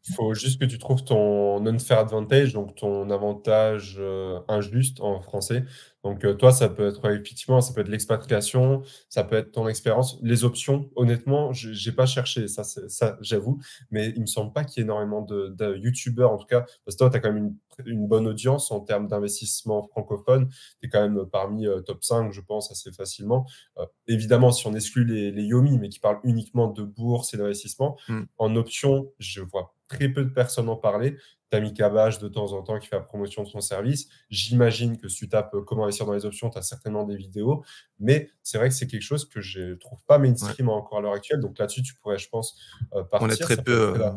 Il faut juste que tu trouves ton unfair advantage, donc ton avantage euh, injuste en français. Donc, euh, toi, ça peut être effectivement, ça peut être l'expatriation, ça peut être ton expérience, les options. Honnêtement, je n'ai pas cherché, ça, ça j'avoue, mais il me semble pas qu'il y ait énormément de, de youtubeurs, en tout cas, parce que toi, tu as quand même une, bonne audience en termes d'investissement francophone. Tu es quand même parmi euh, top 5, je pense, assez facilement. Euh, évidemment, si on exclut les, les Yomi, mais qui parlent uniquement de bourse et d'investissement, hmm. en options, je vois très peu de personnes en parlaient. Tami Cabage, de temps en temps, qui fait la promotion de son service. J'imagine que si tu tapes euh, comment investir dans les options, tu as certainement des vidéos. Mais c'est vrai que c'est quelque chose que je ne trouve pas mainstream encore à l'heure actuelle. Donc là-dessus, tu pourrais, je pense, euh, partir. On est très peu. Euh,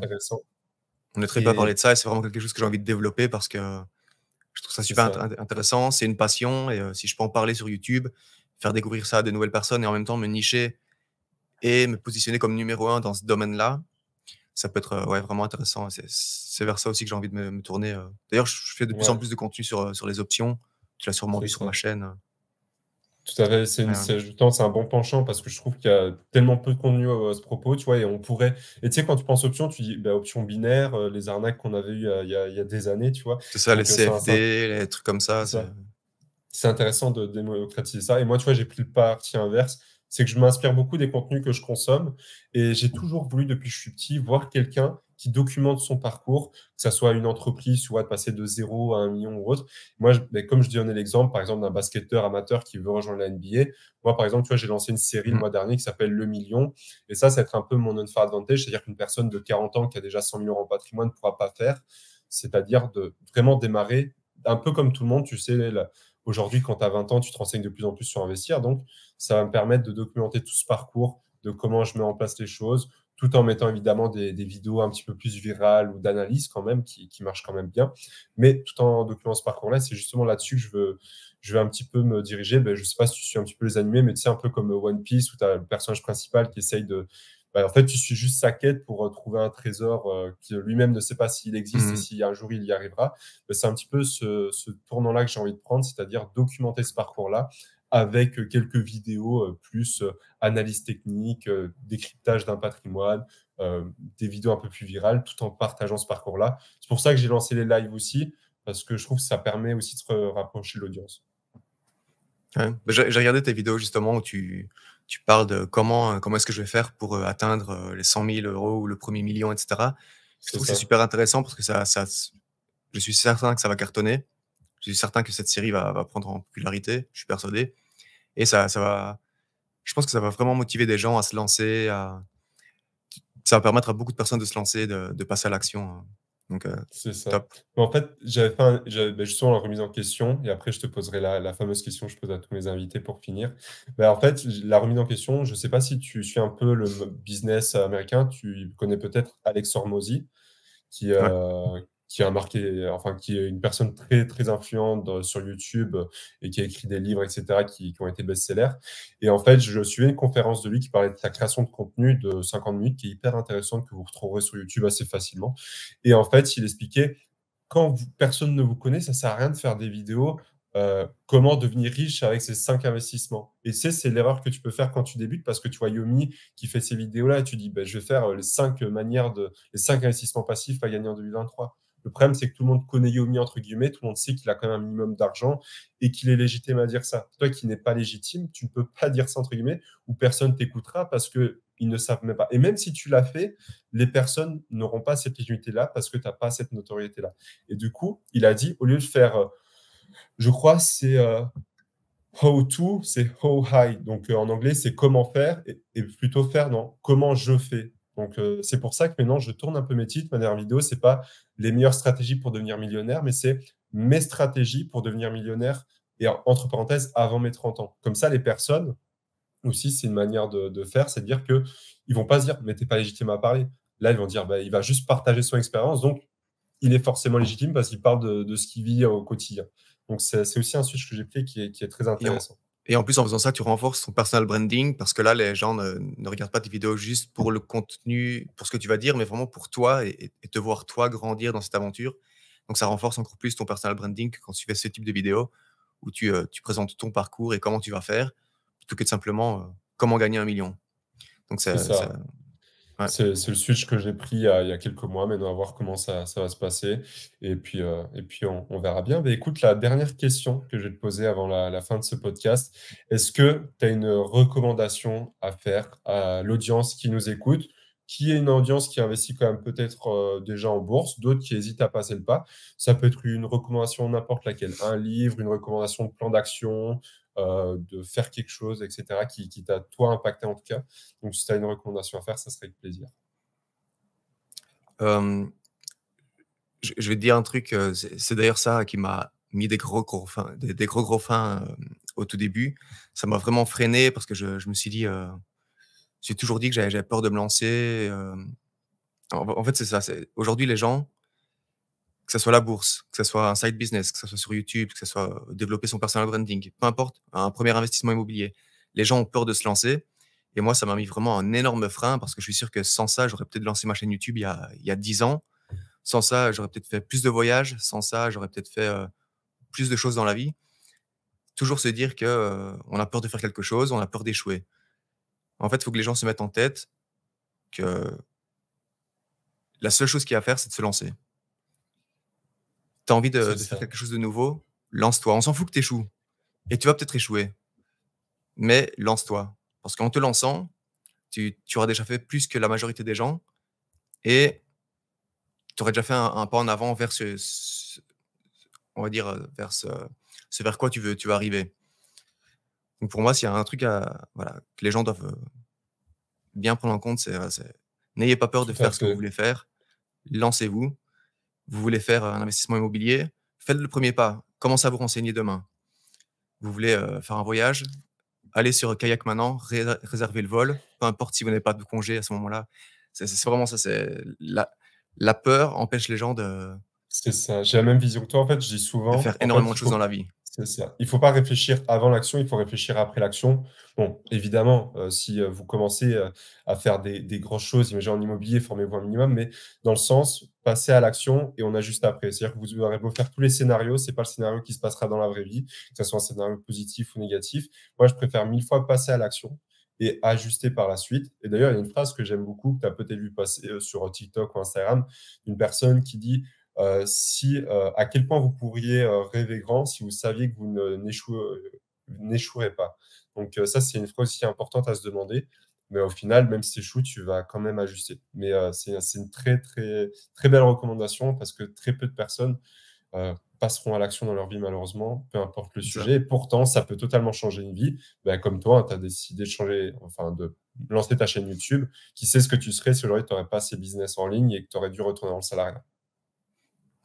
on est très peu à parler de ça et c'est vraiment quelque chose que j'ai envie de développer parce que je trouve ça super intéressant. C'est une passion et euh, si je peux en parler sur YouTube, faire découvrir ça à de nouvelles personnes et en même temps me nicher et me positionner comme numéro un dans ce domaine-là, ça peut être euh, ouais, vraiment intéressant. C'est vers ça aussi que j'ai envie de me, tourner. Euh. D'ailleurs, je, fais de plus en plus de contenu sur, euh, sur les options. Tu l'as sûrement vu sur ma chaîne. Tout à fait, c'est un bon penchant parce que je trouve qu'il y a tellement peu de contenu à, ce propos, tu vois, et on pourrait. Et tu sais, quand tu penses options, tu dis bah, option binaire, les arnaques qu'on avait eues il y, a, il y, a des années, tu vois. C'est ça, les CFD, les trucs comme ça. C'est intéressant de démocratiser ça. Et moi, tu vois, j'ai pris le parti inverse c'est que je m'inspire beaucoup des contenus que je consomme et j'ai toujours voulu, depuis que je suis petit, voir quelqu'un qui documente son parcours, que ce soit une entreprise, soit de passer de zéro à un million ou autre. Moi, je, ben, comme je donnais l'exemple, par exemple, d'un basketteur amateur qui veut rejoindre la NBA, moi, par exemple, tu vois, j'ai lancé une série le mmh. mois dernier qui s'appelle Le Million. Et ça, c'est être un peu mon unfair advantage, c'est-à-dire qu'une personne de 40 ans qui a déjà 100 000 en patrimoine ne pourra pas faire, c'est-à-dire de vraiment démarrer un peu comme tout le monde, tu sais, Aujourd'hui, quand tu as 20 ans, tu te renseignes de plus en plus sur investir. Donc, ça va me permettre de documenter tout ce parcours, de comment je mets en place les choses, tout en mettant évidemment des, vidéos un petit peu plus virales ou d'analyse quand même, qui, marchent quand même bien. Mais tout en documentant ce parcours-là, c'est justement là-dessus que je veux, je vais un petit peu me diriger. Ben, je ne sais pas si tu suis un petit peu les animés, mais tu sais, un peu comme One Piece, où tu as le personnage principal qui essaye de bah, en fait, tu suis juste sa quête pour euh, trouver un trésor euh, qui euh, lui-même ne sait pas s'il existe et mhm. si un jour il y arrivera. c'est un petit peu ce, tournant-là que j'ai envie de prendre, c'est-à-dire documenter ce parcours-là avec quelques vidéos plus analyse technique, décryptage d'un patrimoine, des vidéos un peu plus virales, tout en partageant ce parcours-là. C'est pour ça que j'ai lancé les lives aussi, parce que je trouve que ça permet aussi de se rapprocher de l'audience. J'ai regardé tes vidéos justement où tu, tu parles de comment, euh, comment est-ce que je vais faire pour euh, atteindre euh, les 100 000 euros ou le premier million, etc. Je trouve que c'est super intéressant parce que ça, ça, je suis certain que ça va cartonner. Je suis certain que cette série va, va prendre en popularité, je suis persuadé. Et ça, ça va, je pense que ça va vraiment motiver des gens à se lancer. À, ça va permettre à beaucoup de personnes de se lancer, de, de passer à l'action. Hein. Donc, euh, c'est ça. en fait, j'avais fait bah, justement la remise en question, et après, je te poserai la, fameuse question que je pose à tous mes invités pour finir. Mais bah, en fait, la remise en question, je ne sais pas si tu suis un peu le business américain, tu connais peut-être Alex Hormozy, qui, euh, qui a marqué, enfin, qui est une personne très, très influente euh, sur YouTube euh, et qui a écrit des livres, etc., qui, qui ont été best-sellers. Et en fait, je suivais une conférence de lui qui parlait de sa création de contenu de 50 minutes, qui est hyper intéressante, que vous retrouverez sur YouTube assez facilement. Et en fait, il expliquait, quand personne ne vous connaît, ça sert à rien de faire des vidéos euh, comment devenir riche avec ces cinq investissements. Et c'est, c'est l'erreur que tu peux faire quand tu débutes parce que tu vois Yomi qui fait ces vidéos-là et tu dis, ben, je vais faire les cinq manières de, les cinq investissements passifs à gagner en 2023. Le problème, c'est que tout le monde connaît Yomi, entre guillemets, tout le monde sait qu'il a quand même un minimum d'argent et qu'il est légitime à dire ça. Toi qui n'es pas légitime, tu ne peux pas dire ça, entre guillemets, ou personne t'écoutera parce que ils ne savent même pas. Et même si tu l'as fait, les personnes n'auront pas cette légitimité-là parce que tu n'as pas cette notoriété-là. Et du coup, il a dit, au lieu de faire, euh, je crois, c'est euh, how to, c'est how high. Donc euh, en anglais, c'est comment faire et, et plutôt faire dans comment je fais. Donc euh, c'est pour ça que maintenant je tourne un peu mes titres. Ma dernière vidéo, c'est pas les meilleures stratégies pour devenir millionnaire, mais c'est mes stratégies pour devenir millionnaire et entre parenthèses avant mes 30 ans. Comme ça, les personnes aussi, c'est une manière de, faire, c'est de dire que ils vont pas se dire mais t'es pas légitime à parler. Là, ils vont dire bah, il va juste partager son expérience, donc il est forcément légitime parce qu'il parle de, ce qu'il vit au quotidien. Donc c'est aussi un sujet que j'ai fait qui est très intéressant. Et en plus, en faisant ça, tu renforces ton personal branding parce que là, les gens ne, regardent pas tes vidéos juste pour le contenu, pour ce que tu vas dire, mais vraiment pour toi et, te voir toi grandir dans cette aventure. Donc, ça renforce encore plus ton personal branding quand tu fais ce type de vidéos où euh, tu, présentes ton parcours et comment tu vas faire plutôt que simplement euh, comment gagner un million. Donc, ça c'est le switch que j'ai pris il y, a, quelques mois, mais on va voir comment ça, va se passer. Et puis, euh, et puis on, verra bien. Mais écoute, la dernière question que je vais te poser avant la, fin de ce podcast, est-ce que tu as une recommandation à faire à l'audience qui nous écoute, qui est une audience qui investit quand même peut-être euh, déjà en bourse, d'autres qui hésitent à passer le pas Ça peut être une recommandation n'importe laquelle, un livre, une recommandation de plan d'action, euh, de faire quelque chose, etc., qui, qui t'a, toi, impacté en tout cas. Donc, si tu as une recommandation à faire, ça serait avec plaisir. Euh, je vais te dire un truc, euh, c'est, d'ailleurs ça qui m'a mis des gros gros fins, des, des gros gros fins au tout début. Ça m'a vraiment freiné parce que je, je me suis dit, j'ai toujours dit que j'avais, peur de me lancer. En, en, fait, c'est ça. C'est, aujourd'hui, les gens, que ce soit la bourse, que ce soit un side business, que ce soit sur YouTube, que ce soit euh, développer son personal branding, peu importe, un premier investissement immobilier. Les gens ont peur de se lancer. Et moi, ça m'a mis vraiment un énorme frein parce que je suis sûr que sans ça, j'aurais peut-être lancé ma chaîne YouTube il y a, il 10 ans. Sans ça, j'aurais peut-être fait plus de voyages. Sans ça, j'aurais peut-être fait euh, plus de choses dans la vie. Toujours se dire que euh, on a peur de faire quelque chose, on a peur d'échouer. En fait, il faut que les gens se mettent en tête que la seule chose qu'il y a à faire, c'est de se lancer envie de, faire quelque chose de nouveau, lance-toi. On s'en fout que tu échoues. Et tu vas peut-être échouer. Mais lance-toi. Parce qu'en te lançant, tu, auras déjà fait plus que la majorité des gens. Et tu aurais déjà fait un, pas en avant vers ce, on va dire, euh, vers ce, vers quoi tu veux, tu arriver. pour moi, s'il y a un truc à, voilà, que les gens doivent euh, bien prendre en compte, c'est euh, n'ayez pas peur de faire ce que vous voulez faire, lancez-vous. Vous voulez faire euh, un investissement immobilier Faites le premier pas. Commencez à vous renseigner demain. Vous voulez euh, faire un voyage Allez sur Kayak maintenant, réserver réservez le vol. Peu importe si vous n'avez pas de congé à ce moment-là. C'est vraiment ça. C'est la, peur empêche les gens de. C'est ça. J'ai la même vision que toi. En fait, je dis souvent. Faire énormément de choses dans la vie. C'est Ça. Il ne faut pas réfléchir avant l'action, il faut réfléchir après l'action. Bon, évidemment, euh, si vous commencez à faire des, des choses, imaginez en immobilier, formez-vous un minimum, mais dans le sens, passer à l'action et on ajuste après. C'est-à-dire que vous aurez beau faire tous les scénarios, c'est pas le scénario qui se passera dans la vraie vie, que ce soit un scénario positif ou négatif. Moi, je préfère mille fois passer à l'action et ajuster par la suite. Et d'ailleurs, il y a une phrase que j'aime beaucoup, que tu as peut-être vu passer euh, sur TikTok ou Instagram, d'une personne qui dit euh, si euh, à quel point vous pourriez rêver grand si vous saviez que vous n'échouerez pas. Donc ça, c'est une phrase aussi importante à se demander. Mais au final, même si tu chou, tu vas quand même ajuster. Mais euh, c'est, une très, très, très belle recommandation parce que très peu de personnes euh, passeront à l'action dans leur vie, malheureusement, peu importe le sujet. Et pourtant, ça peut totalement changer une vie. Ben, comme toi, hein, tu as décidé de changer, enfin, de lancer ta chaîne YouTube. Qui sait ce que tu serais si aujourd'hui tu n'aurais pas ces business en ligne et que tu aurais dû retourner dans le salariat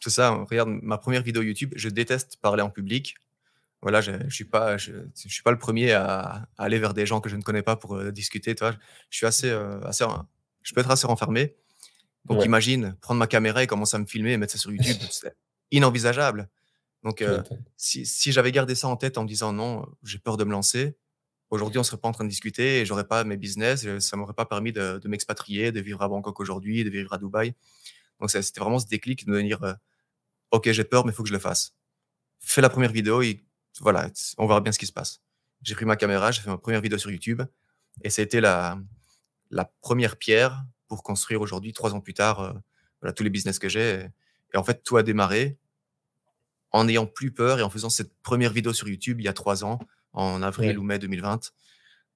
C'est ça. Hein. Regarde, ma première vidéo YouTube, je déteste parler en public voilà, je ne suis, pas, je, suis pas le premier à, aller vers des gens que je ne connais pas pour euh, discuter. Tu Je, suis assez, euh, assez, je peux être assez renfermé. Donc imagine, prendre ma caméra et commencer à me filmer et mettre ça sur YouTube, c'est inenvisageable. Donc euh, si, si j'avais gardé ça en tête en me disant non, j'ai peur de me lancer, aujourd'hui on ne serait pas en train de discuter et j'aurais pas mes business, ça m'aurait pas permis de, m'expatrier, de vivre à Bangkok aujourd'hui, de vivre à Dubaï. Donc c'était vraiment ce déclic de me dire, ok j'ai peur mais il faut que je le fasse. Fais la première vidéo et voilà, on verra bien ce qui se passe. J'ai pris ma caméra, j'ai fait ma première vidéo sur YouTube, et ça a été la, la première pierre pour construire aujourd'hui, trois ans plus tard, euh, tous les business que j'ai. Et, en fait, tout a démarré en n'ayant plus peur et en faisant cette première vidéo sur YouTube il y a trois ans, en avril ou mai 2020.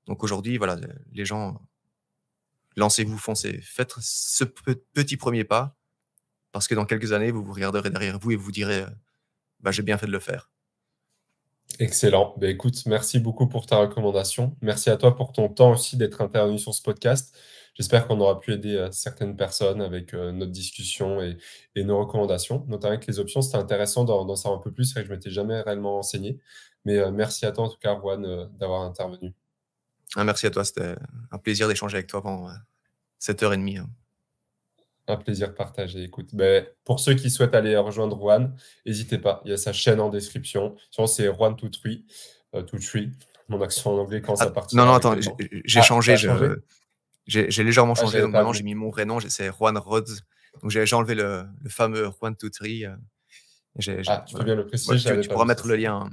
Donc aujourd'hui, voilà, les gens, lancez-vous, foncez, faites ce petit premier pas, parce que dans quelques années, vous vous regarderez derrière vous et vous direz, bah, j'ai bien fait de le faire. Excellent. Ben, écoute, merci beaucoup pour ta recommandation. Merci à toi pour ton temps aussi d'être intervenu sur ce podcast. J'espère qu'on aura pu aider euh, certaines personnes avec euh, notre discussion et, nos recommandations, notamment avec les options. C'était intéressant d'en savoir un peu plus. C'est que je m'étais jamais réellement enseigné Mais euh, merci à toi, en tout cas, Juan, d'avoir intervenu. Ah, merci à toi. C'était un plaisir d'échanger avec toi pendant 7 h et demie. Hein. Un plaisir partagé. Écoute, ben, pour ceux qui souhaitent aller rejoindre Juan, n'hésitez pas. Il y a sa chaîne en description. Sinon, c'est Juan Toutrui. Euh, Mon accent en anglais, quand ça ah, part. Non, non, attends, j'ai ah, changé. J'ai légèrement ah, changé. maintenant, j'ai mis mon vrai nom. C'est Juan Rhodes. Donc, j'ai enlevé le, fameux Juan Toutrui. Euh, tu bien le préciser. tu, pourras mettre le lien.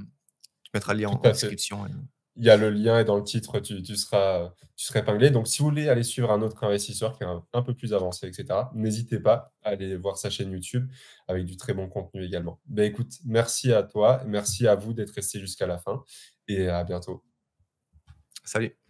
Tu mettras le lien en, description. Euh il y a le lien et dans le titre, tu, seras, tu épinglé. Donc, si vous voulez aller suivre un autre investisseur qui est un, peu plus avancé, etc., n'hésitez pas à aller voir sa chaîne YouTube avec du très bon contenu également. Ben, écoute, merci à toi, merci à vous d'être resté jusqu'à la fin et à bientôt. Salut.